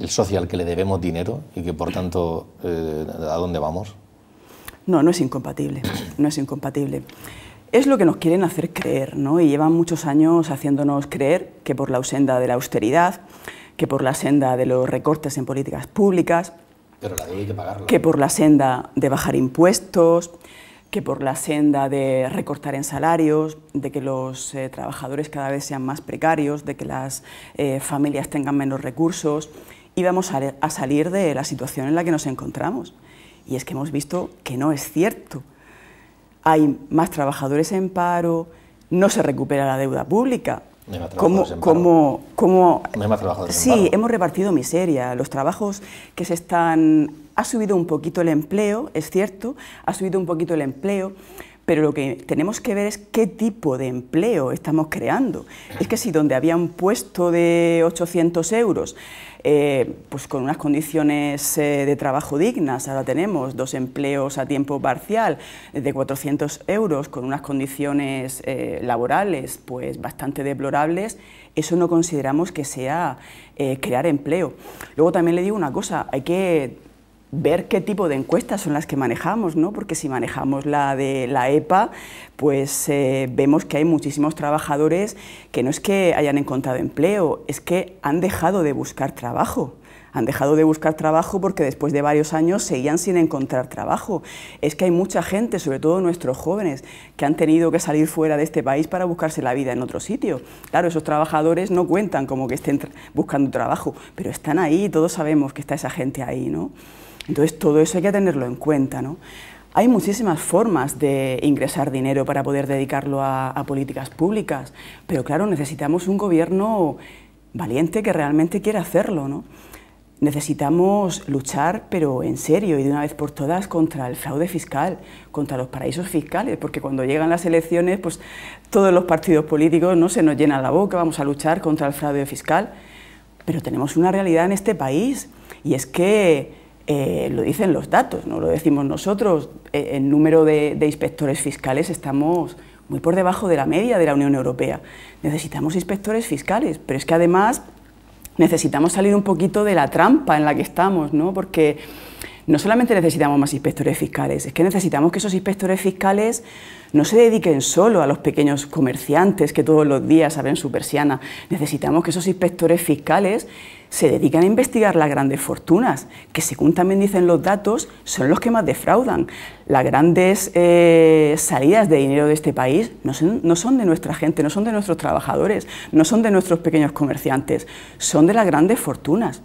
Speaker 1: social que le debemos dinero y que por tanto, eh, ¿a dónde vamos?
Speaker 4: No, no es incompatible, no es incompatible. Es lo que nos quieren hacer creer, ¿no? Y llevan muchos años haciéndonos creer que por la senda de la austeridad, que por la senda de los recortes en políticas públicas, que, por la senda de bajar impuestos, que por la senda de recortar en salarios, de que los eh, trabajadores cada vez sean más precarios, de que las eh, familias tengan menos recursos, íbamos a salir de la situación en la que nos encontramos. Y es que hemos visto que no es cierto hay más trabajadores en paro, no se recupera la deuda pública. Como, como, sí, hemos repartido miseria. Los trabajos que se están... Ha subido un poquito el empleo, es cierto, ha subido un poquito el empleo, pero lo que tenemos que ver es qué tipo de empleo estamos creando. Es que si donde había un puesto de 800 euros, eh, pues con unas condiciones eh, de trabajo dignas, ahora tenemos dos empleos a tiempo parcial de 400 euros con unas condiciones eh, laborales pues bastante deplorables, eso no consideramos que sea crear empleo. Luego también le digo una cosa, hay que ver qué tipo de encuestas son las que manejamos, ¿no? porque si manejamos la de la EPA, pues eh, vemos que hay muchísimos trabajadores que no es que hayan encontrado empleo, es que han dejado de buscar trabajo han dejado de buscar trabajo porque después de varios años seguían sin encontrar trabajo. Es que hay mucha gente, sobre todo nuestros jóvenes, que han tenido que salir fuera de este país para buscarse la vida en otro sitio. Claro, esos trabajadores no cuentan como que estén buscando trabajo, pero están ahí, todos sabemos que está esa gente ahí, ¿no? Entonces todo eso hay que tenerlo en cuenta. Hay muchísimas formas de ingresar dinero para poder dedicarlo a, políticas públicas, pero claro, necesitamos un gobierno valiente que realmente quiera hacerlo. Necesitamos luchar, pero en serio y de una vez por todas, contra el fraude fiscal, contra los paraísos fiscales, porque cuando llegan las elecciones, pues todos los partidos políticos no se nos llenan la boca, vamos a luchar contra el fraude fiscal. Pero tenemos una realidad en este país y es que eh, lo dicen los datos, no lo decimos nosotros, el eh, número de, inspectores fiscales estamos muy por debajo de la media de la Unión Europea. Necesitamos inspectores fiscales, pero es que además necesitamos salir un poquito de la trampa en la que estamos, ¿no? Porque no solamente necesitamos más inspectores fiscales, es que necesitamos que esos inspectores fiscales no se dediquen solo a los pequeños comerciantes que todos los días abren su persiana. Necesitamos que esos inspectores fiscales se dedican a investigar las grandes fortunas, que según también dicen los datos, son los que más defraudan. Las grandes eh, salidas de dinero de este país no son, no son de nuestra gente, no son de nuestros trabajadores, no son de nuestros pequeños comerciantes, son de las grandes fortunas.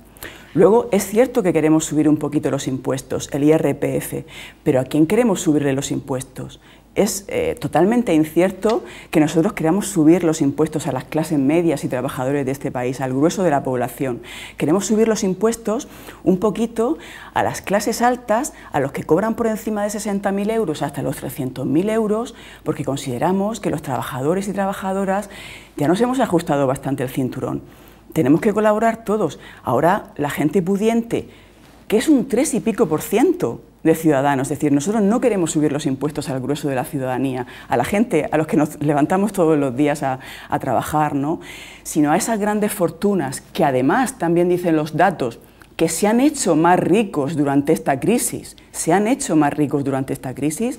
Speaker 4: Luego, es cierto que queremos subir un poquito los impuestos, el IRPF, pero ¿a quién queremos subirle los impuestos? es eh, totalmente incierto que nosotros queramos subir los impuestos a las clases medias y trabajadores de este país, al grueso de la población. Queremos subir los impuestos un poquito a las clases altas, a los que cobran por encima de 60.000 euros hasta los 300.000 euros, porque consideramos que los trabajadores y trabajadoras ya nos hemos ajustado bastante el cinturón. Tenemos que colaborar todos. Ahora la gente pudiente, que es un 3 y pico por ciento, de ciudadanos. Es decir, nosotros no queremos subir los impuestos al grueso de la ciudadanía, a la gente, a los que nos levantamos todos los días a, trabajar, ¿no? sino a esas grandes fortunas que además también dicen los datos que se han hecho más ricos durante esta crisis, se han hecho más ricos durante esta crisis,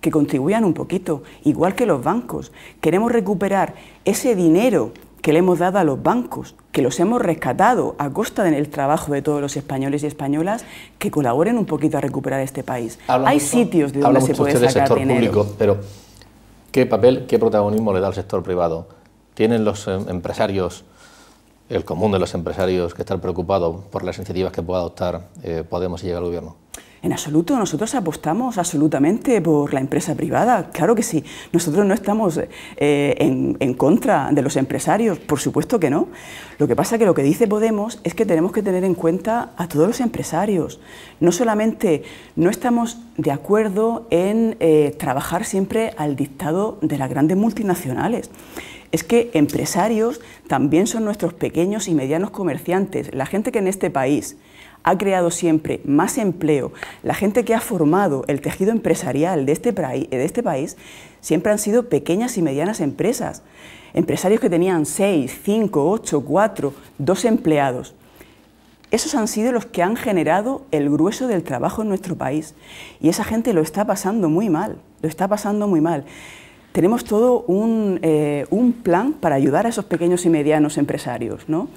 Speaker 4: que contribuyan un poquito, igual que los bancos. Queremos recuperar ese dinero que le hemos dado a los bancos, que los hemos rescatado a costa del trabajo de todos los españoles y españolas que colaboren un poquito a recuperar este país. Hay sitios de donde se puede sacar sector Público,
Speaker 1: pero ¿qué papel, qué protagonismo le da al sector privado? ¿Tienen los eh, empresarios, el común de los empresarios, que están preocupados por las iniciativas que pueda adoptar eh, Podemos y llegar al gobierno?
Speaker 4: En absoluto, nosotros apostamos absolutamente por la empresa privada, claro que sí. Nosotros no estamos eh, en, contra de los empresarios, por supuesto que no. Lo que pasa es que lo que dice Podemos es que tenemos que tener en cuenta a todos los empresarios. No solamente no estamos de acuerdo en eh, trabajar siempre al dictado de las grandes multinacionales es que empresarios también son nuestros pequeños y medianos comerciantes, la gente que en este país ha creado siempre más empleo, la gente que ha formado el tejido empresarial este de este, país, siempre han sido pequeñas y medianas empresas. Empresarios que tenían seis, cinco, ocho, cuatro, dos empleados. Esos han sido los que han generado el grueso del trabajo en nuestro país. Y esa gente lo está pasando muy mal, lo está pasando muy mal. Tenemos todo un, eh, un plan para ayudar a esos pequeños y medianos empresarios, ¿no?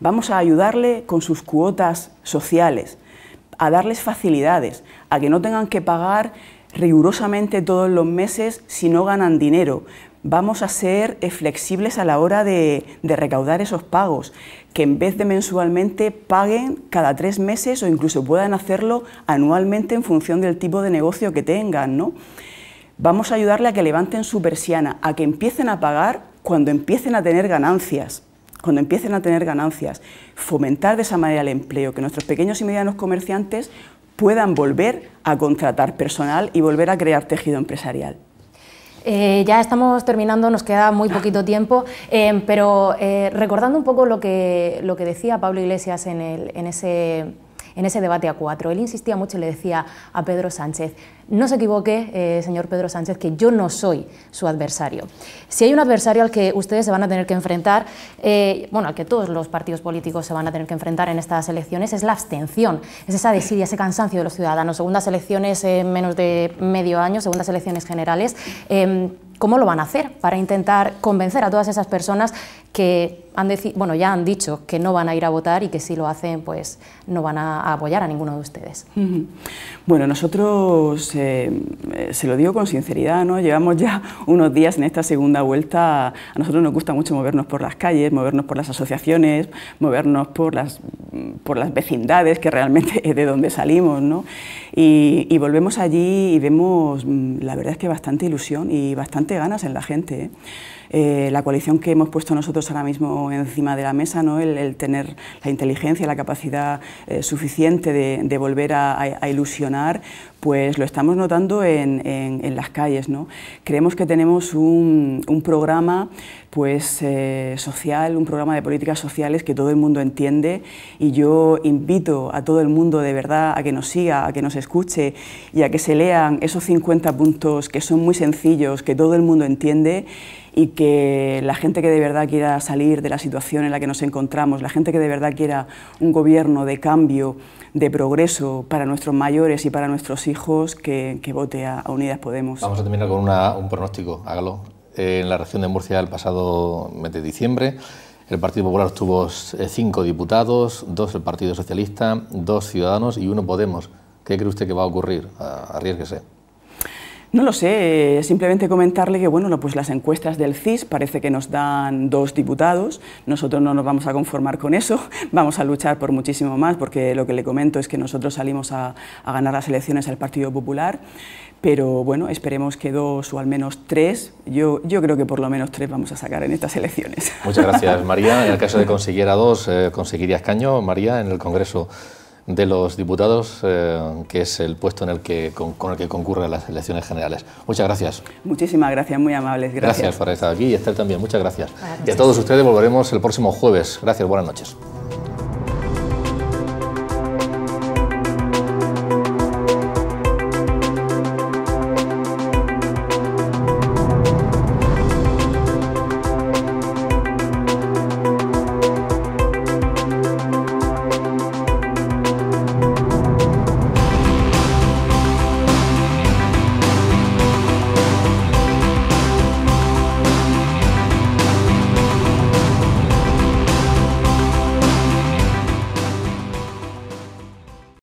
Speaker 4: Vamos a ayudarle con sus cuotas sociales, a darles facilidades, a que no tengan que pagar rigurosamente todos los meses si no ganan dinero. Vamos a ser flexibles a la hora de, recaudar esos pagos, que en vez de mensualmente paguen cada tres meses o incluso puedan hacerlo anualmente en función del tipo de negocio que tengan. Vamos a ayudarle a que levanten su persiana, a que empiecen a pagar cuando empiecen a tener ganancias cuando empiecen a tener ganancias, fomentar de esa manera el empleo, que nuestros pequeños y medianos comerciantes puedan volver a contratar personal y volver a crear tejido empresarial.
Speaker 3: Eh, ya estamos terminando, nos queda muy poquito ah. tiempo, eh, pero eh, recordando un poco lo que, lo que decía Pablo Iglesias en ese en ese debate a cuatro. Él insistía mucho y le decía a Pedro Sánchez, no se equivoque, eh, señor Pedro Sánchez, que yo no soy su adversario. Si hay un adversario al que ustedes se van a tener que enfrentar, eh, bueno, al que todos los partidos políticos se van a tener que enfrentar en estas elecciones, es la abstención, es esa desidia, ese cansancio de los ciudadanos. Segundas elecciones en menos de medio año, segundas elecciones generales. Em, ¿Cómo lo van a hacer para intentar convencer a todas esas personas que han bueno, ya han dicho que no van a ir a votar y que si lo hacen, pues no van a apoyar a ninguno de ustedes.
Speaker 4: Bueno, nosotros, eh, se lo digo con sinceridad, ¿no? llevamos ya unos días en esta segunda vuelta, a nosotros nos gusta mucho movernos por las calles, movernos por las asociaciones, movernos por las, por las vecindades, que realmente es de donde salimos, ¿no? y, volvemos allí y vemos, mm, la verdad es que bastante ilusión y bastante ganas en la gente. ¿eh? Eh, la coalición que hemos puesto nosotros ahora mismo encima de la mesa, el, tener la inteligencia, la capacidad eh, suficiente de, volver a, ilusionar, pues lo estamos notando en, las calles. Creemos que tenemos un, programa pues, eh, social, un programa de políticas sociales que todo el mundo entiende y yo invito a todo el mundo de verdad a que nos siga, a que nos escuche y a que se lean esos 50 puntos que son muy sencillos, que todo el mundo entiende y que la gente que de verdad quiera salir de la situación en la que nos encontramos, la gente que de verdad quiera un gobierno de cambio, de progreso para nuestros mayores y para nuestros hijos, que, vote a, Unidas Podemos. Vamos a
Speaker 1: terminar con un pronóstico, hágalo. en la región de Murcia el pasado mes de diciembre, el Partido Popular tuvo eh, cinco diputados, dos el Partido Socialista, dos Ciudadanos y uno Podemos. ¿Qué cree usted que va a ocurrir? Arriesguese.
Speaker 4: No lo sé, eh, simplemente comentarle que bueno, pues las encuestas del CIS parece que nos dan dos diputados, nosotros no nos vamos a conformar con eso, vamos a luchar por muchísimo más, porque lo que le comento es que nosotros salimos a, ganar las elecciones al Partido Popular, pero bueno, esperemos que dos o al menos tres, yo, yo creo que por lo menos tres vamos a sacar en estas elecciones. Muchas gracias, María. En el caso de
Speaker 1: conseguir a dos, eh, conseguirías conseguiría escaño, María, en el Congreso de los diputados, eh, que es el puesto en el que, con, el que a las elecciones generales. Muchas gracias.
Speaker 4: Muchísimas gracias, muy amables. Gracias, gracias
Speaker 1: por estar aquí y Esther también, muchas gracias. Y a todos ustedes volveremos el próximo jueves. Gracias, buenas noches.